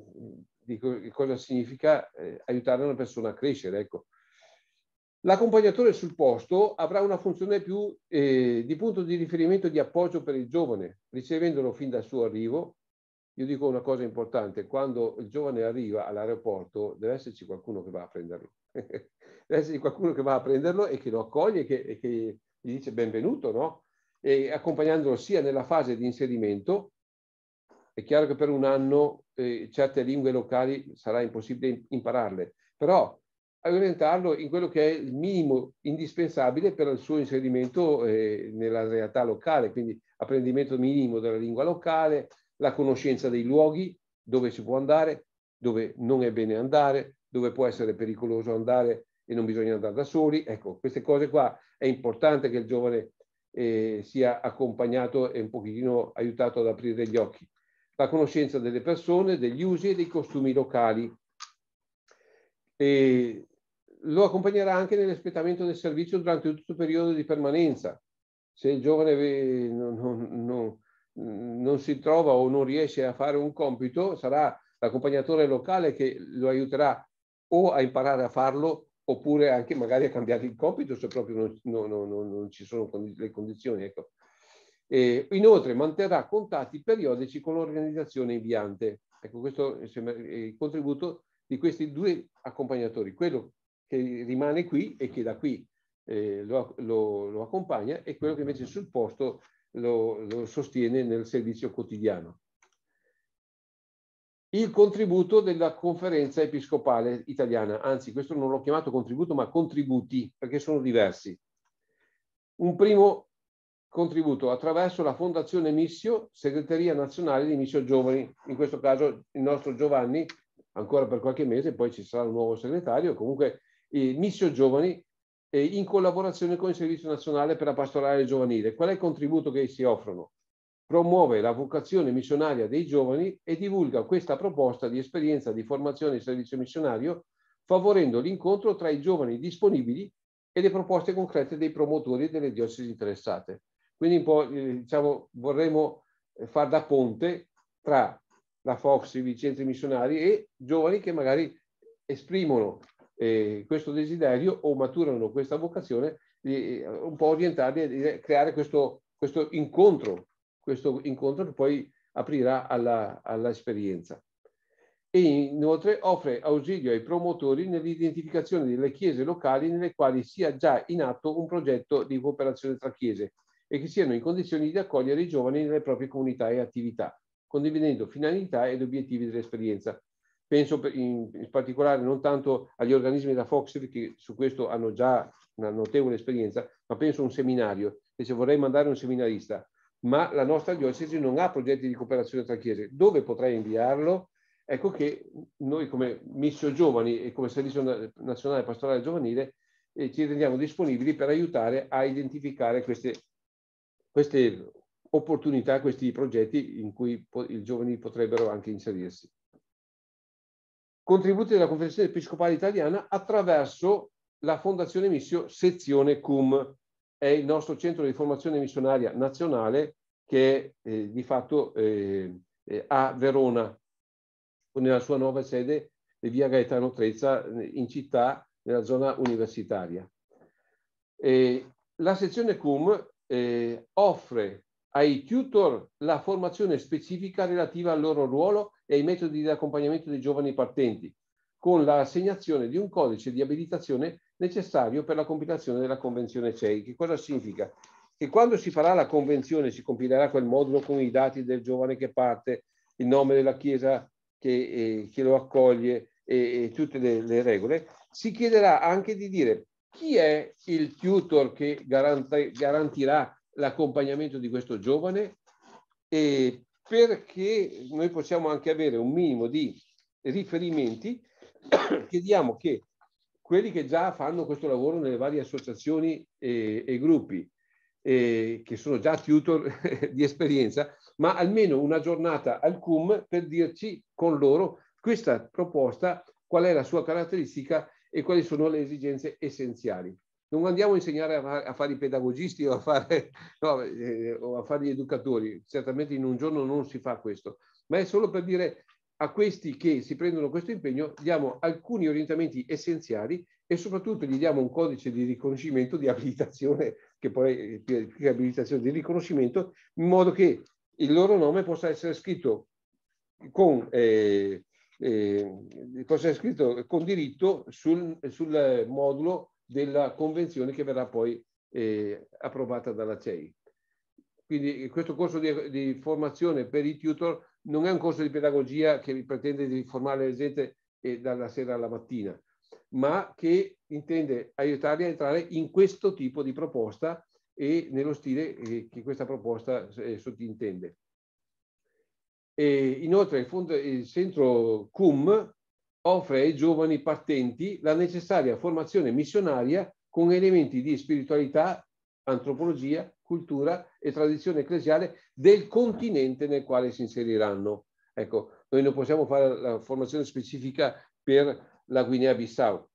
di cosa significa eh, aiutare una persona a crescere. Ecco. L'accompagnatore sul posto avrà una funzione più eh, di punto di riferimento e di appoggio per il giovane, ricevendolo fin dal suo arrivo. Io dico una cosa importante, quando il giovane arriva all'aeroporto deve esserci qualcuno che va a prenderlo. deve esserci qualcuno che va a prenderlo e che lo accoglie che, e che gli dice benvenuto, no? E accompagnandolo sia nella fase di inserimento, è chiaro che per un anno eh, certe lingue locali sarà impossibile impararle, però orientarlo in quello che è il minimo indispensabile per il suo inserimento eh, nella realtà locale, quindi apprendimento minimo della lingua locale, la conoscenza dei luoghi dove si può andare, dove non è bene andare, dove può essere pericoloso andare e non bisogna andare da soli. Ecco, queste cose qua è importante che il giovane eh, sia accompagnato e un pochino aiutato ad aprire gli occhi. La conoscenza delle persone, degli usi e dei costumi locali. E lo accompagnerà anche nell'espletamento del servizio durante tutto il periodo di permanenza. Se il giovane non, non, non, non si trova o non riesce a fare un compito, sarà l'accompagnatore locale che lo aiuterà o a imparare a farlo oppure anche magari a cambiare il compito se proprio non, non, non, non ci sono le condizioni. Ecco. inoltre manterrà contatti periodici con l'organizzazione inviante. Ecco, questo è il contributo di questi due accompagnatori, quello che rimane qui e che da qui eh, lo, lo, lo, accompagna e quello che invece sul posto lo, lo sostiene nel servizio quotidiano. Il contributo della conferenza episcopale italiana, anzi questo non l'ho chiamato contributo ma contributi perché sono diversi. Un primo contributo attraverso la Fondazione Missio, segreteria nazionale di Missio Giovani, in questo caso il nostro Giovanni, ancora per qualche mese, poi ci sarà un nuovo segretario, comunque eh, Missio Giovani eh, in collaborazione con il Servizio Nazionale per la Pastorale Giovanile. Qual è il contributo che si offrono? Promuove la vocazione missionaria dei giovani e divulga questa proposta di esperienza di formazione e servizio missionario, favorendo l'incontro tra i giovani disponibili e le proposte concrete dei promotori delle diocesi interessate. Quindi un po', eh, diciamo, vorremmo eh, far da ponte tra la Fox, i centri missionari e giovani che magari esprimono eh, questo desiderio o maturano questa vocazione, eh, un po' orientarli a creare questo, questo, incontro, questo incontro che poi aprirà alla, all'esperienza. E inoltre offre ausilio ai promotori nell'identificazione delle chiese locali nelle quali sia già in atto un progetto di cooperazione tra chiese e che siano in condizioni di accogliere i giovani nelle proprie comunità e attività, condividendo finalità ed obiettivi dell'esperienza Penso in, in particolare non tanto agli organismi da Fox che su questo hanno già una notevole esperienza, ma penso a un seminario, e se vorrei mandare un seminarista, ma la nostra diocesi non ha progetti di cooperazione tra chiese, dove potrei inviarlo? Ecco che noi come Missio Giovani e come Servizio Nazionale Pastorale Giovanile eh, ci rendiamo disponibili per aiutare a identificare queste, queste opportunità, questi progetti in cui i giovani potrebbero anche inserirsi contributi della Conferenza Episcopale Italiana attraverso la Fondazione Missio Sezione Cum, è il nostro centro di formazione missionaria nazionale che eh, di fatto eh, eh, a Verona, nella sua nuova sede di via Gaetano Trezza in città, nella zona universitaria. E la sezione CUM eh, offre ai tutor la formazione specifica relativa al loro ruolo e ai metodi di accompagnamento dei giovani partenti, con l'assegnazione di un codice di abilitazione necessario per la compilazione della Convenzione CEI. Che cosa significa? Che quando si farà la Convenzione si compilerà quel modulo con i dati del giovane che parte, il nome della Chiesa che, eh, che lo accoglie e, e tutte le, le regole, si chiederà anche di dire chi è il tutor che garanti, garantirà l'accompagnamento di questo giovane e perché noi possiamo anche avere un minimo di riferimenti, chiediamo che quelli che già fanno questo lavoro nelle varie associazioni e, e gruppi, e, che sono già tutor di esperienza, ma almeno una giornata al CUM per dirci con loro questa proposta, qual è la sua caratteristica e quali sono le esigenze essenziali non andiamo a insegnare a, fare i pedagogisti o a fare, no, eh, o a fare gli educatori, certamente in un giorno non si fa questo, ma è solo per dire a questi che si prendono questo impegno diamo alcuni orientamenti essenziali e soprattutto gli diamo un codice di riconoscimento, di abilitazione, che poi è abilitazione di riconoscimento, in modo che il loro nome possa essere scritto con, eh, eh, possa essere scritto con diritto sul, sul modulo della convenzione che verrà poi eh, approvata dalla CEI. Quindi eh, questo corso di, di, formazione per i tutor non è un corso di pedagogia che pretende di formare la gente eh, dalla sera alla mattina, ma che intende aiutarli a entrare in questo tipo di proposta e nello stile eh, che questa proposta eh, sottintende. E inoltre il, fondo, il centro CUM, offre ai giovani partenti la necessaria formazione missionaria con elementi di spiritualità, antropologia, cultura e tradizione ecclesiale del continente nel quale si inseriranno. Ecco, noi non possiamo fare la formazione specifica per la Guinea-Bissau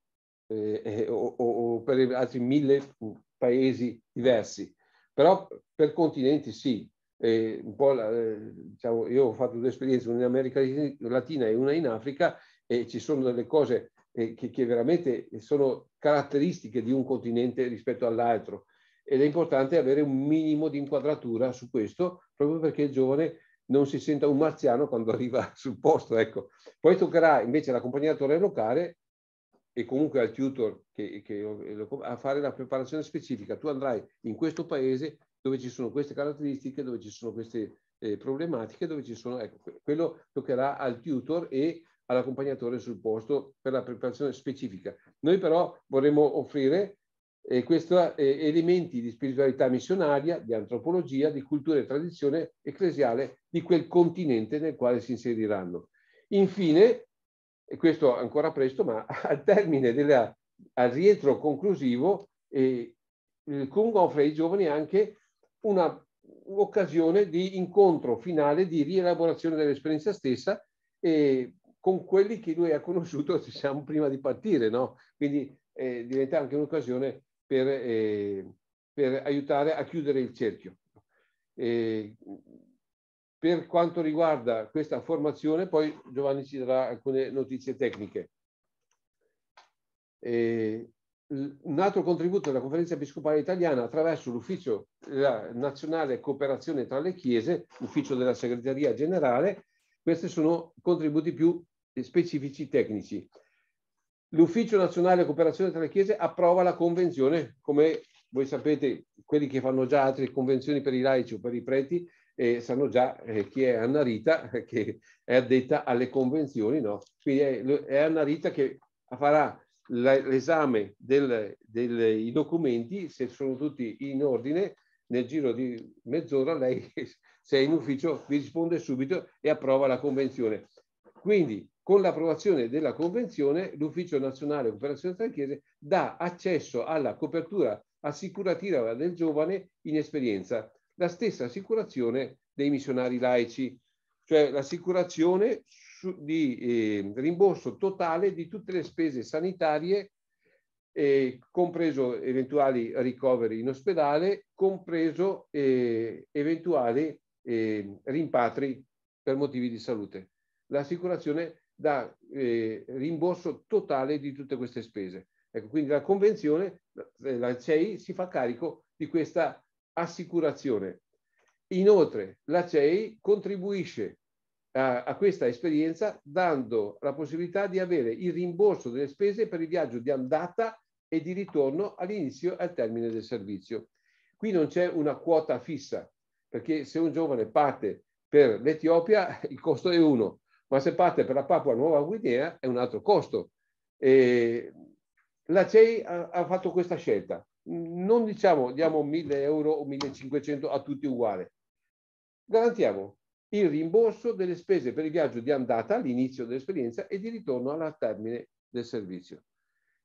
eh, eh, o, o, per altri mille paesi diversi, però per continenti sì. Eh, la, diciamo, io ho fatto due esperienze, una in America Latina e una in Africa, e ci sono delle cose eh, che, che veramente sono caratteristiche di un continente rispetto all'altro ed è importante avere un minimo di inquadratura su questo proprio perché il giovane non si senta un marziano quando arriva sul posto. Ecco. Poi toccherà invece all'accompagnatore locale e comunque al tutor che, che a fare la preparazione specifica. Tu andrai in questo paese dove ci sono queste caratteristiche, dove ci sono queste eh, problematiche, dove ci sono... Ecco, quello toccherà al tutor e all'accompagnatore sul posto per la preparazione specifica. Noi però vorremmo offrire eh, questa, eh, elementi di spiritualità missionaria, di antropologia, di cultura e tradizione ecclesiale di quel continente nel quale si inseriranno. Infine, e questo ancora presto, ma al termine della, al rientro conclusivo, eh, il Congo offre ai giovani anche una occasione di incontro finale, di rielaborazione dell'esperienza stessa e con quelli che lui ha conosciuto diciamo, prima di partire, no? Quindi eh, diventa anche un'occasione per, eh, per, aiutare a chiudere il cerchio. Eh, per quanto riguarda questa formazione, poi Giovanni ci darà alcune notizie tecniche. un altro contributo della Conferenza Episcopale Italiana attraverso l'Ufficio della Nazionale Cooperazione tra le Chiese, l'Ufficio della Segreteria Generale, questi sono contributi più specifici tecnici. L'Ufficio Nazionale Cooperazione tra le Chiese approva la convenzione, come voi sapete, quelli che fanno già altre convenzioni per i laici o per i preti eh, sanno già eh, chi è Anna Rita, eh, che è addetta alle convenzioni, no? Quindi è, è Anna Rita che farà l'esame dei documenti, se sono tutti in ordine, nel giro di mezz'ora lei, se è in ufficio, vi risponde subito e approva la convenzione. Quindi con l'approvazione della Convenzione, l'Ufficio Nazionale Cooperazione tra Chiese dà accesso alla copertura assicurativa del giovane in esperienza, la stessa assicurazione dei missionari laici, cioè l'assicurazione di eh, rimborso totale di tutte le spese sanitarie, eh, compreso eventuali ricoveri in ospedale, compreso eh, eventuali ehm, rimpatri per motivi di salute. L'assicurazione da eh, rimborso totale di tutte queste spese. Ecco, quindi la convenzione, eh, la CEI si fa carico di questa assicurazione. Inoltre la CEI contribuisce a, a, questa esperienza dando la possibilità di avere il rimborso delle spese per il viaggio di andata e di ritorno all'inizio e al termine del servizio. Qui non c'è una quota fissa, perché se un giovane parte per l'Etiopia il costo è uno, ma se parte per la Papua Nuova Guinea è un altro costo. E la CEI ha, ha fatto questa scelta. Non diciamo diamo 1000 euro o 1500 a tutti uguali. Garantiamo il rimborso delle spese per il viaggio di andata all'inizio dell'esperienza e di ritorno alla termine del servizio.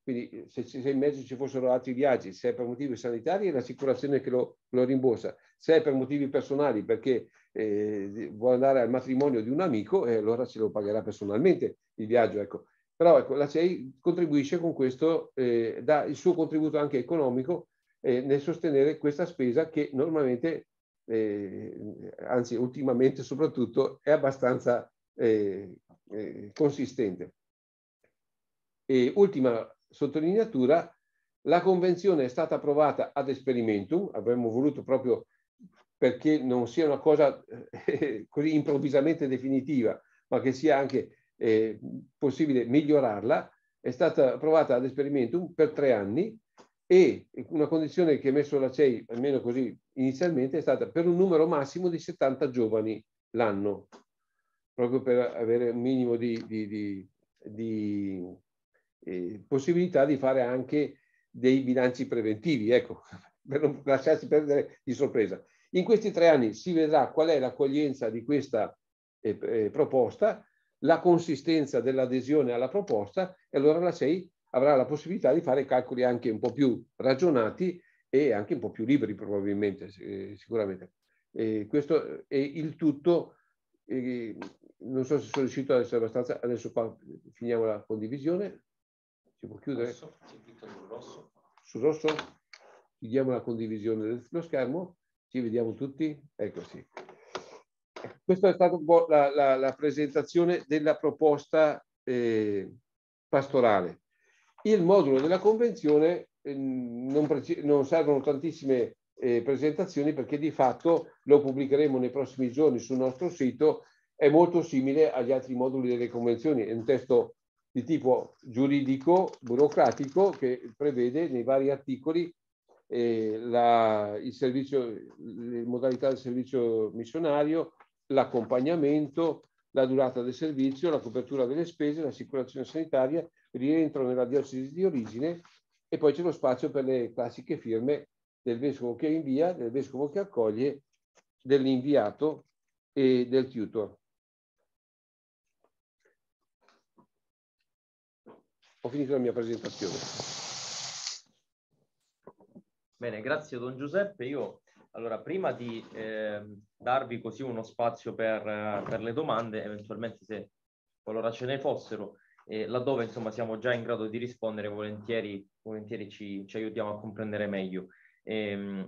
Quindi se, se, in mezzo ci fossero altri viaggi, se è per motivi sanitari è l'assicurazione che lo, lo rimborsa, se è per motivi personali perché eh, vuole andare al matrimonio di un amico e allora ce lo pagherà personalmente il viaggio. Ecco. Però ecco, la CEI contribuisce con questo, eh, dà il suo contributo anche economico eh, nel sostenere questa spesa che normalmente, eh, anzi ultimamente soprattutto, è abbastanza eh, eh, consistente. E ultima sottolineatura, la convenzione è stata approvata ad esperimentum, avremmo voluto proprio perché non sia una cosa eh, così improvvisamente definitiva, ma che sia anche eh, possibile migliorarla, è stata provata ad esperimento per tre anni e una condizione che ha messo la CEI, almeno così inizialmente, è stata per un numero massimo di 70 giovani l'anno, proprio per avere un minimo di, di, di, di eh, possibilità di fare anche dei bilanci preventivi, ecco, per non lasciarsi perdere di sorpresa. In questi tre anni si vedrà qual è l'accoglienza di questa eh, eh, proposta, la consistenza dell'adesione alla proposta e allora la SEI avrà la possibilità di fare calcoli anche un po' più ragionati e anche un po' più liberi probabilmente, eh, sicuramente. E questo è il tutto. non so se sono riuscito ad essere abbastanza, adesso qua finiamo la condivisione, si può chiudere. Rosso, rosso. Su rosso, chiudiamo la condivisione dello schermo. Ci vediamo tutti? Eccoci. Questa è stata un po' la, la, la presentazione della proposta eh, pastorale. Il modulo della convenzione eh, non, non, servono tantissime eh, presentazioni perché di fatto lo pubblicheremo nei prossimi giorni sul nostro sito. È molto simile agli altri moduli delle convenzioni, è un testo di tipo giuridico, burocratico, che prevede nei vari articoli eh, la, servizio, le modalità del servizio missionario, l'accompagnamento, la durata del servizio, la copertura delle spese, l'assicurazione sanitaria, rientro nella diocesi di origine e poi c'è lo spazio per le classiche firme del vescovo che invia, del vescovo che accoglie, dell'inviato e del tutor. Ho finito la mia presentazione. Bene, grazie Don Giuseppe. Io allora prima di eh, darvi così uno spazio per, eh, per, le domande, eventualmente se qualora ce ne fossero, eh, laddove insomma siamo già in grado di rispondere, volentieri, volentieri ci, ci, aiutiamo a comprendere meglio. Eh,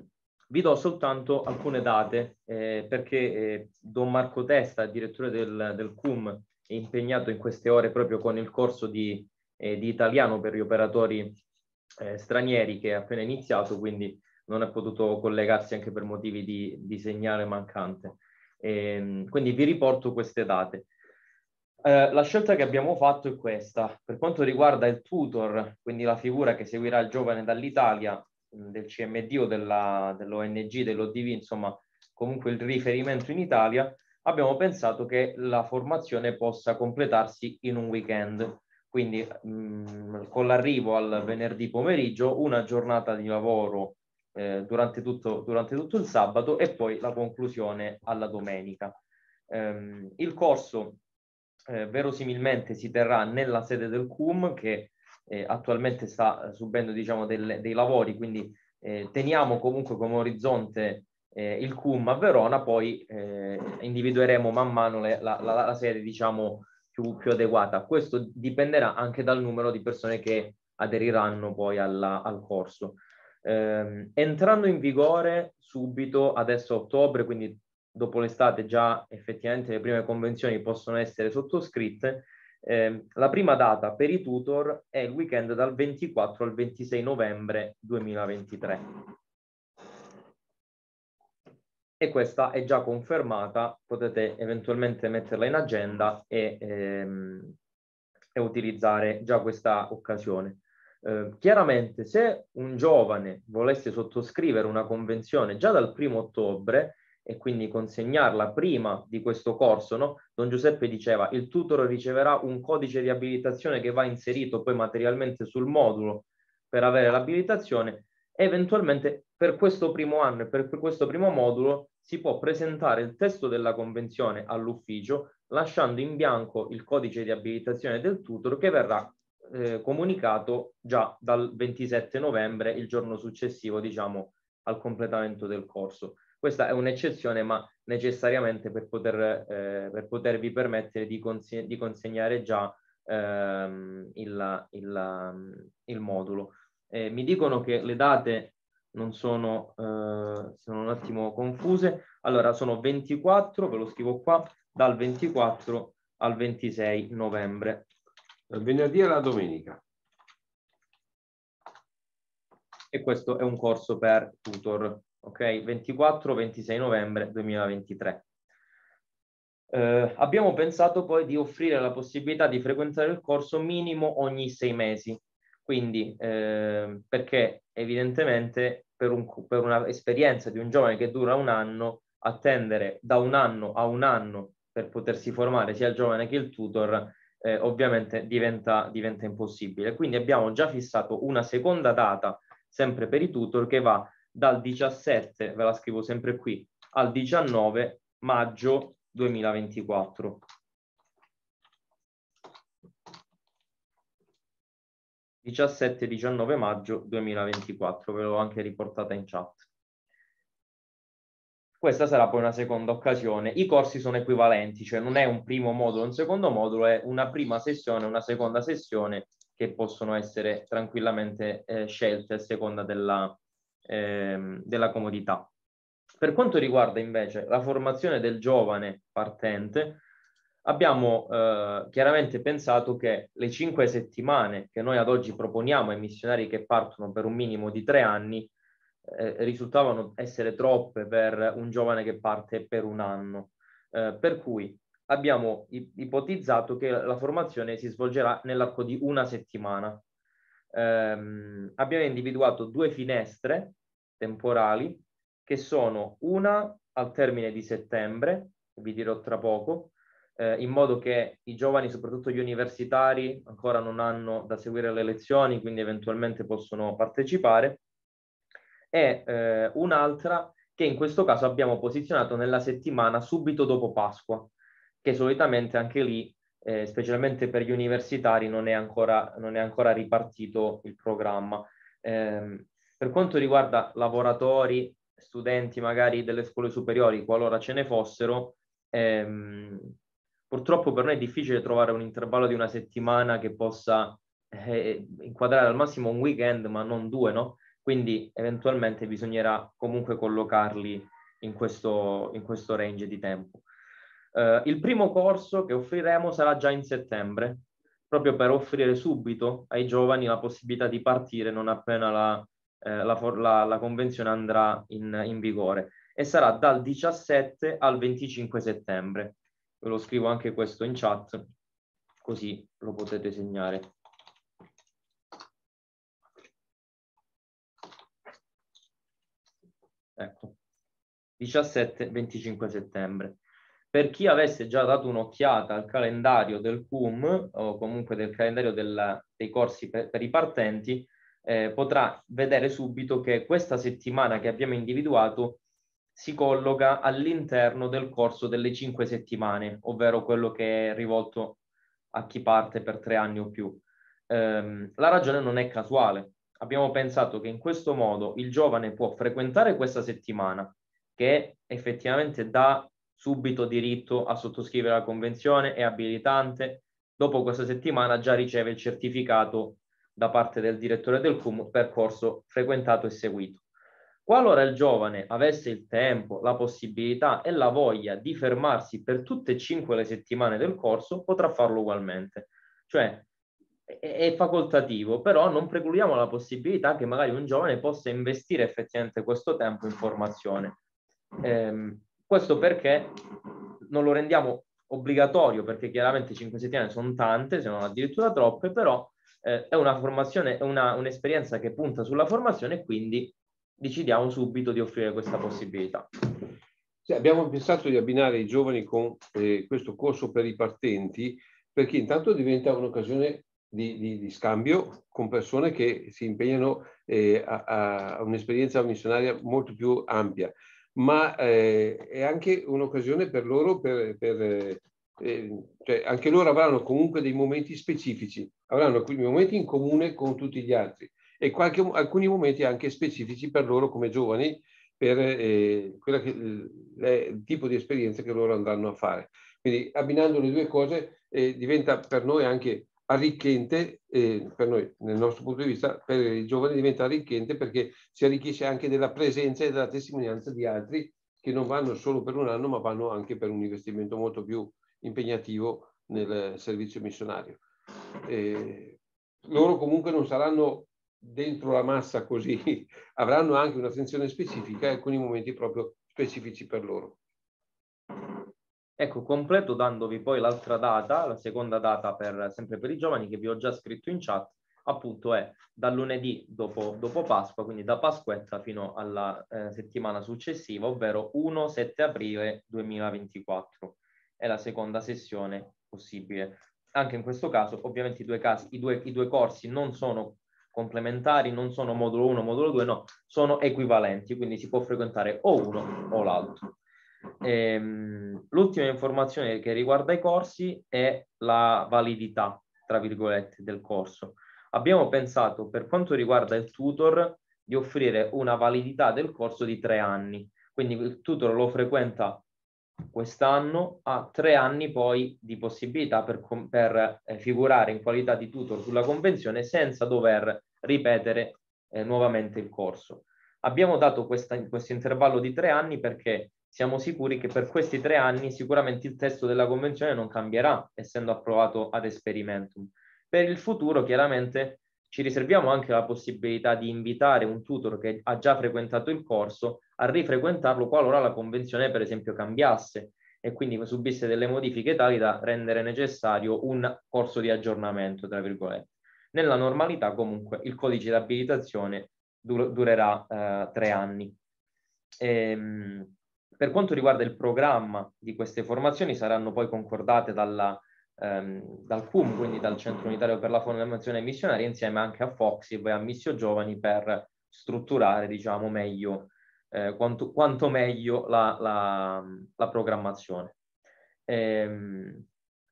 vi do soltanto alcune date eh, perché eh, Don Marco Testa, direttore del, del CUM, è impegnato in queste ore proprio con il corso di, di italiano per gli operatori eh, stranieri che è appena iniziato, quindi non è potuto collegarsi anche per motivi di, di segnale mancante. E, ehm, quindi vi riporto queste date. Eh, la scelta che abbiamo fatto è questa. Per quanto riguarda il tutor, quindi la figura che seguirà il giovane dall'Italia, del CMD o della, dell'ONG, dell'ODV, insomma, comunque il riferimento in Italia, abbiamo pensato che la formazione possa completarsi in un weekend. Quindi mh, mm, con l'arrivo al venerdì pomeriggio una giornata di lavoro eh, durante, tutto, durante, tutto, il sabato e poi la conclusione alla domenica. Ehm, il corso eh, verosimilmente si terrà nella sede del CUM che eh, attualmente sta subendo diciamo, del, dei lavori, quindi eh, teniamo comunque come orizzonte eh, il CUM a Verona, poi eh, individueremo man mano le, la, la, la, sede diciamo, più, più, adeguata. Questo dipenderà anche dal numero di persone che aderiranno poi alla, al corso. Eh, entrando in vigore subito, adesso ottobre, quindi dopo l'estate già effettivamente le prime convenzioni possono essere sottoscritte, eh, la prima data per i tutor è il weekend dal 24 al 26 novembre 2023 e questa è già confermata, potete eventualmente metterla in agenda e, ehm, e utilizzare già questa occasione. Eh, chiaramente se un giovane volesse sottoscrivere una convenzione già dal primo ottobre e quindi consegnarla prima di questo corso, no? Don Giuseppe diceva il tutor riceverà un codice di abilitazione che va inserito poi materialmente sul modulo per avere l'abilitazione, eventualmente per questo primo anno e per questo primo modulo si può presentare il testo della convenzione all'ufficio lasciando in bianco il codice di abilitazione del tutor che verrà eh, comunicato già dal 27 novembre, il giorno successivo, diciamo, al completamento del corso. Questa è un'eccezione, ma necessariamente per, poter, eh, per potervi permettere di, conse- di consegnare già ehm, il, il, il, modulo. Eh, mi dicono che le date non sono, eh, sono un attimo confuse. Allora, sono 24, ve lo scrivo qua, dal 24 al 26 novembre. Dal venerdì alla domenica. E questo è un corso per tutor, ok? 24-26 novembre 2023. Eh, abbiamo pensato poi di offrire la possibilità di frequentare il corso minimo ogni sei mesi, quindi, eh, perché evidentemente per, un, per un'esperienza di un giovane che dura un anno, attendere da un anno a un anno per potersi formare sia il giovane che il tutor, eh, ovviamente diventa, diventa impossibile. Quindi abbiamo già fissato una seconda data, sempre per i tutor, che va dal 17, ve la scrivo sempre qui, al 19 maggio 2024. 17-19 maggio 2024, ve l'ho anche riportata in chat. Questa sarà poi una seconda occasione. I corsi sono equivalenti, cioè non è un primo modulo, un secondo modulo, è una prima sessione, una seconda sessione che possono essere tranquillamente eh, scelte a seconda della, eh, della comodità. Per quanto riguarda invece la formazione del giovane partente, abbiamo eh, chiaramente pensato che le cinque settimane che noi ad oggi proponiamo ai missionari che partono per un minimo di tre anni eh, risultavano essere troppe per un giovane che parte per un anno. Eh, per cui abbiamo ipotizzato che la formazione si svolgerà nell'arco di una settimana. Ehm, abbiamo individuato due finestre temporali che sono una al termine di settembre, vi dirò tra poco, eh, in modo che i giovani, soprattutto gli universitari, ancora non hanno da seguire le lezioni, quindi eventualmente possono partecipare. E eh, un'altra che in questo caso abbiamo posizionato nella settimana subito dopo Pasqua, che solitamente anche lì, eh, specialmente per gli universitari, non è ancora, non è ancora ripartito il programma. Eh, per quanto riguarda lavoratori, studenti magari delle scuole superiori, qualora ce ne fossero, ehm, purtroppo per noi è difficile trovare un intervallo di una settimana che possa eh, inquadrare al massimo un weekend, ma non due, no? Quindi eventualmente bisognerà comunque collocarli in questo, in questo range di tempo. Eh, il primo corso che offriremo sarà già in settembre, proprio per offrire subito ai giovani la possibilità di partire non appena la, eh, la, la, la convenzione andrà in, in vigore e sarà dal 17 al 25 settembre ve lo scrivo anche questo in chat, così lo potete segnare. Ecco, 17-25 settembre. Per chi avesse già dato un'occhiata al calendario del CUM o comunque del calendario della, dei corsi per, per i partenti, eh, potrà vedere subito che questa settimana che abbiamo individuato si colloca all'interno del corso delle cinque settimane, ovvero quello che è rivolto a chi parte per tre anni o più. Ehm, la ragione non è casuale. Abbiamo pensato che in questo modo il giovane può frequentare questa settimana, che effettivamente dà subito diritto a sottoscrivere la convenzione, è abilitante. Dopo questa settimana già riceve il certificato da parte del direttore del CUM per corso frequentato e seguito. Qualora il giovane avesse il tempo, la possibilità e la voglia di fermarsi per tutte e cinque le settimane del corso, potrà farlo ugualmente. Cioè è, facoltativo, però non precludiamo la possibilità che magari un giovane possa investire effettivamente questo tempo in formazione. Eh, questo perché non lo rendiamo obbligatorio, perché chiaramente cinque settimane sono tante, se non addirittura troppe, però eh, è una formazione, è una, un'esperienza che punta sulla formazione e quindi decidiamo subito di offrire questa possibilità. Sì, abbiamo pensato di abbinare i giovani con eh, questo corso per i partenti perché intanto diventa un'occasione di, di, di scambio con persone che si impegnano eh, a, a, un'esperienza missionaria molto più ampia, ma eh, è anche un'occasione per loro per, per eh, cioè anche loro avranno comunque dei momenti specifici, avranno quei momenti in comune con tutti gli altri e qualche, alcuni momenti anche specifici per loro come giovani, per eh, che, eh, il tipo di esperienza che loro andranno a fare. Quindi abbinando le due cose eh, diventa per noi anche arricchente, eh, per noi nel nostro punto di vista, per i giovani diventa arricchente perché si arricchisce anche della presenza e della testimonianza di altri che non vanno solo per un anno ma vanno anche per un investimento molto più impegnativo nel servizio missionario. Eh, loro comunque non saranno dentro la massa così avranno anche un'attenzione specifica e alcuni momenti proprio specifici per loro. Ecco, completo dandovi poi l'altra data, la seconda data per, sempre per i giovani che vi ho già scritto in chat, appunto è dal lunedì dopo, dopo Pasqua, quindi da Pasquetta fino alla eh, settimana successiva, ovvero 1-7 aprile 2024. È la seconda sessione possibile. Anche in questo caso, ovviamente i due, casi, i due, i due corsi non sono complementari non sono modulo 1, modulo 2, no, sono equivalenti, quindi si può frequentare o uno o l'altro. Ehm, l'ultima informazione che riguarda i corsi è la validità, tra virgolette, del corso. Abbiamo pensato, per quanto riguarda il tutor, di offrire una validità del corso di tre anni. Quindi il tutor lo frequenta quest'anno ha tre anni poi di possibilità per, per eh, figurare in qualità di tutor sulla convenzione senza dover ripetere eh, nuovamente il corso. Abbiamo dato questa, questo intervallo di tre anni perché siamo sicuri che per questi tre anni sicuramente il testo della convenzione non cambierà, essendo approvato ad esperimentum. Per il futuro, chiaramente, ci riserviamo anche la possibilità di invitare un tutor che ha già frequentato il corso a rifrequentarlo qualora la convenzione per esempio cambiasse e quindi subisse delle modifiche tali da rendere necessario un corso di aggiornamento, tra virgolette. Nella normalità comunque il codice di abilitazione dur- durerà eh, tre anni. E, ehm, per quanto riguarda il programma di queste formazioni saranno poi concordate dalla, ehm, dal CUM, quindi dal Centro Unitario per la Formazione Missionaria, insieme anche a Foxib e a Missio Giovani per strutturare diciamo, meglio eh, quanto, quanto, meglio la, la, la programmazione. Ehm,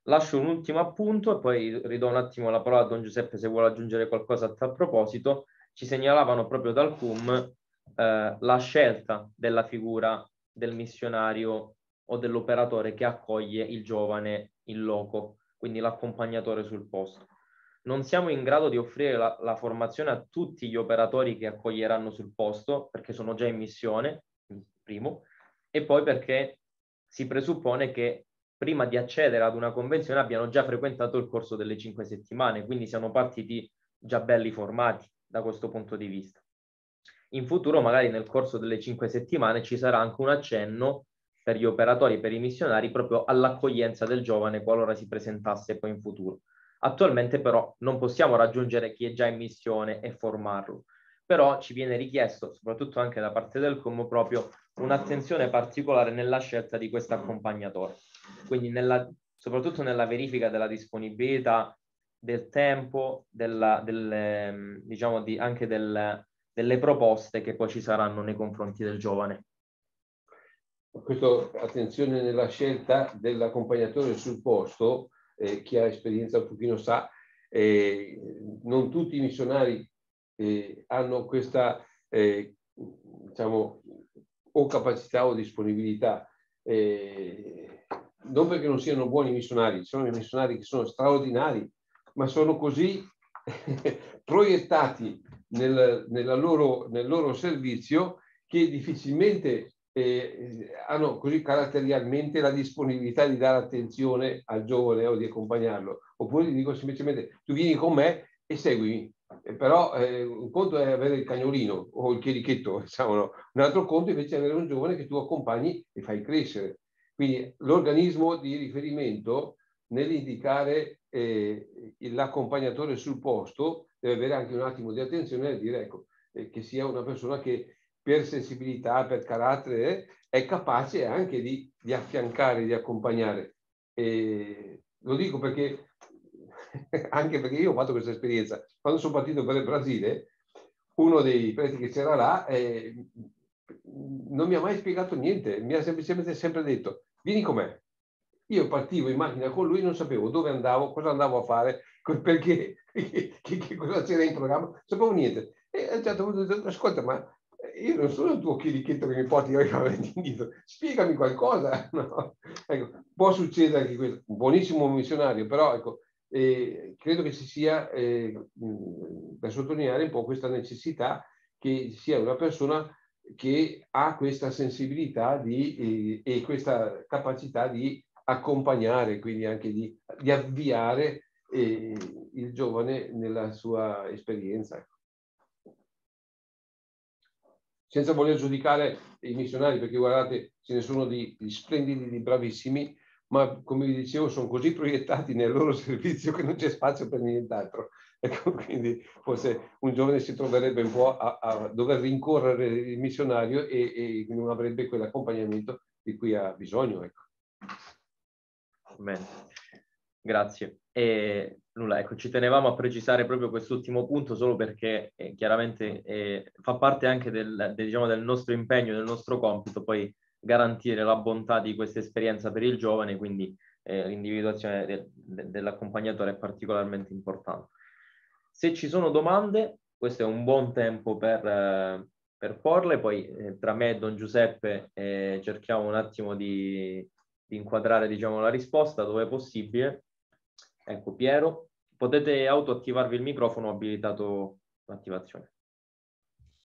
lascio un ultimo appunto e poi ridò un attimo la parola a Don Giuseppe se vuole aggiungere qualcosa a tal proposito. Ci segnalavano proprio dal CUM eh, la scelta della figura del missionario o dell'operatore che accoglie il giovane in loco, quindi l'accompagnatore sul posto non siamo in grado di offrire la, la, formazione a tutti gli operatori che accoglieranno sul posto, perché sono già in missione, primo, e poi perché si presuppone che prima di accedere ad una convenzione abbiano già frequentato il corso delle cinque settimane, quindi siamo partiti già belli formati da questo punto di vista. In futuro, magari nel corso delle cinque settimane, ci sarà anche un accenno per gli operatori, per i missionari, proprio all'accoglienza del giovane qualora si presentasse poi in futuro Attualmente però non possiamo raggiungere chi è già in missione e formarlo, però ci viene richiesto, soprattutto anche da parte del COM, proprio un'attenzione particolare nella scelta di questo accompagnatore, quindi nella, soprattutto nella verifica della disponibilità, del tempo, della, delle, diciamo di, anche del, delle proposte che poi ci saranno nei confronti del giovane. Questo attenzione nella scelta dell'accompagnatore sul posto eh, chi ha esperienza un pochino sa, eh, non tutti i missionari eh, hanno questa, eh, diciamo, o capacità o disponibilità. Eh, non perché non siano buoni missionari, ci sono dei missionari che sono straordinari, ma sono così proiettati nel, loro, nel loro servizio che difficilmente eh, hanno ah, così caratterialmente la disponibilità di dare attenzione al giovane eh, o di accompagnarlo. Oppure gli dico semplicemente tu vieni con me e seguimi. Eh, però eh, un conto è avere il cagnolino o il chierichetto, diciamo, no? un altro conto invece è avere un giovane che tu accompagni e fai crescere. Quindi l'organismo di riferimento nell'indicare eh, l'accompagnatore sul posto deve avere anche un attimo di attenzione e dire ecco, eh, che sia una persona che per sensibilità, per carattere, è capace anche di, di affiancare, di accompagnare. E lo dico perché, anche perché io ho fatto questa esperienza. Quando sono partito per il Brasile, uno dei preti che c'era là eh, non mi ha mai spiegato niente, mi ha semplicemente sempre detto, vieni con me. Io partivo in macchina con lui, non sapevo dove andavo, cosa andavo a fare, perché, che, che, cosa c'era in programma, non sapevo niente. E a un certo punto ho detto, ascolta, ma eh, io non sono il tuo chirichetto che mi porti direttamente indietro, spiegami qualcosa. No? Ecco, può succedere anche questo, un buonissimo missionario, però ecco, eh, credo che ci sia eh, da mm, sottolineare un po' questa necessità che sia una persona che ha questa sensibilità di, eh, e questa capacità di accompagnare, quindi anche di, di avviare eh, il giovane nella sua esperienza senza voler giudicare i missionari, perché guardate, ce ne sono di, di splendidi, di bravissimi, ma come vi dicevo sono così proiettati nel loro servizio che non c'è spazio per nient'altro. Ecco, quindi forse un giovane si troverebbe un po' a, a dover rincorrere il missionario e, e, non avrebbe quell'accompagnamento di cui ha bisogno. Ecco. Bene, grazie. E Nulla, ecco, ci tenevamo a precisare proprio quest'ultimo punto solo perché eh, chiaramente eh, fa parte anche del, de, diciamo, del, nostro impegno, del nostro compito, poi garantire la bontà di questa esperienza per il giovane, quindi eh, l'individuazione de, de, dell'accompagnatore è particolarmente importante. Se ci sono domande, questo è un buon tempo per, per porle, poi eh, tra me e Don Giuseppe eh, cerchiamo un attimo di, di inquadrare diciamo, la risposta dove è possibile Ecco, Piero, potete autoattivarvi il microfono, abilitato l'attivazione.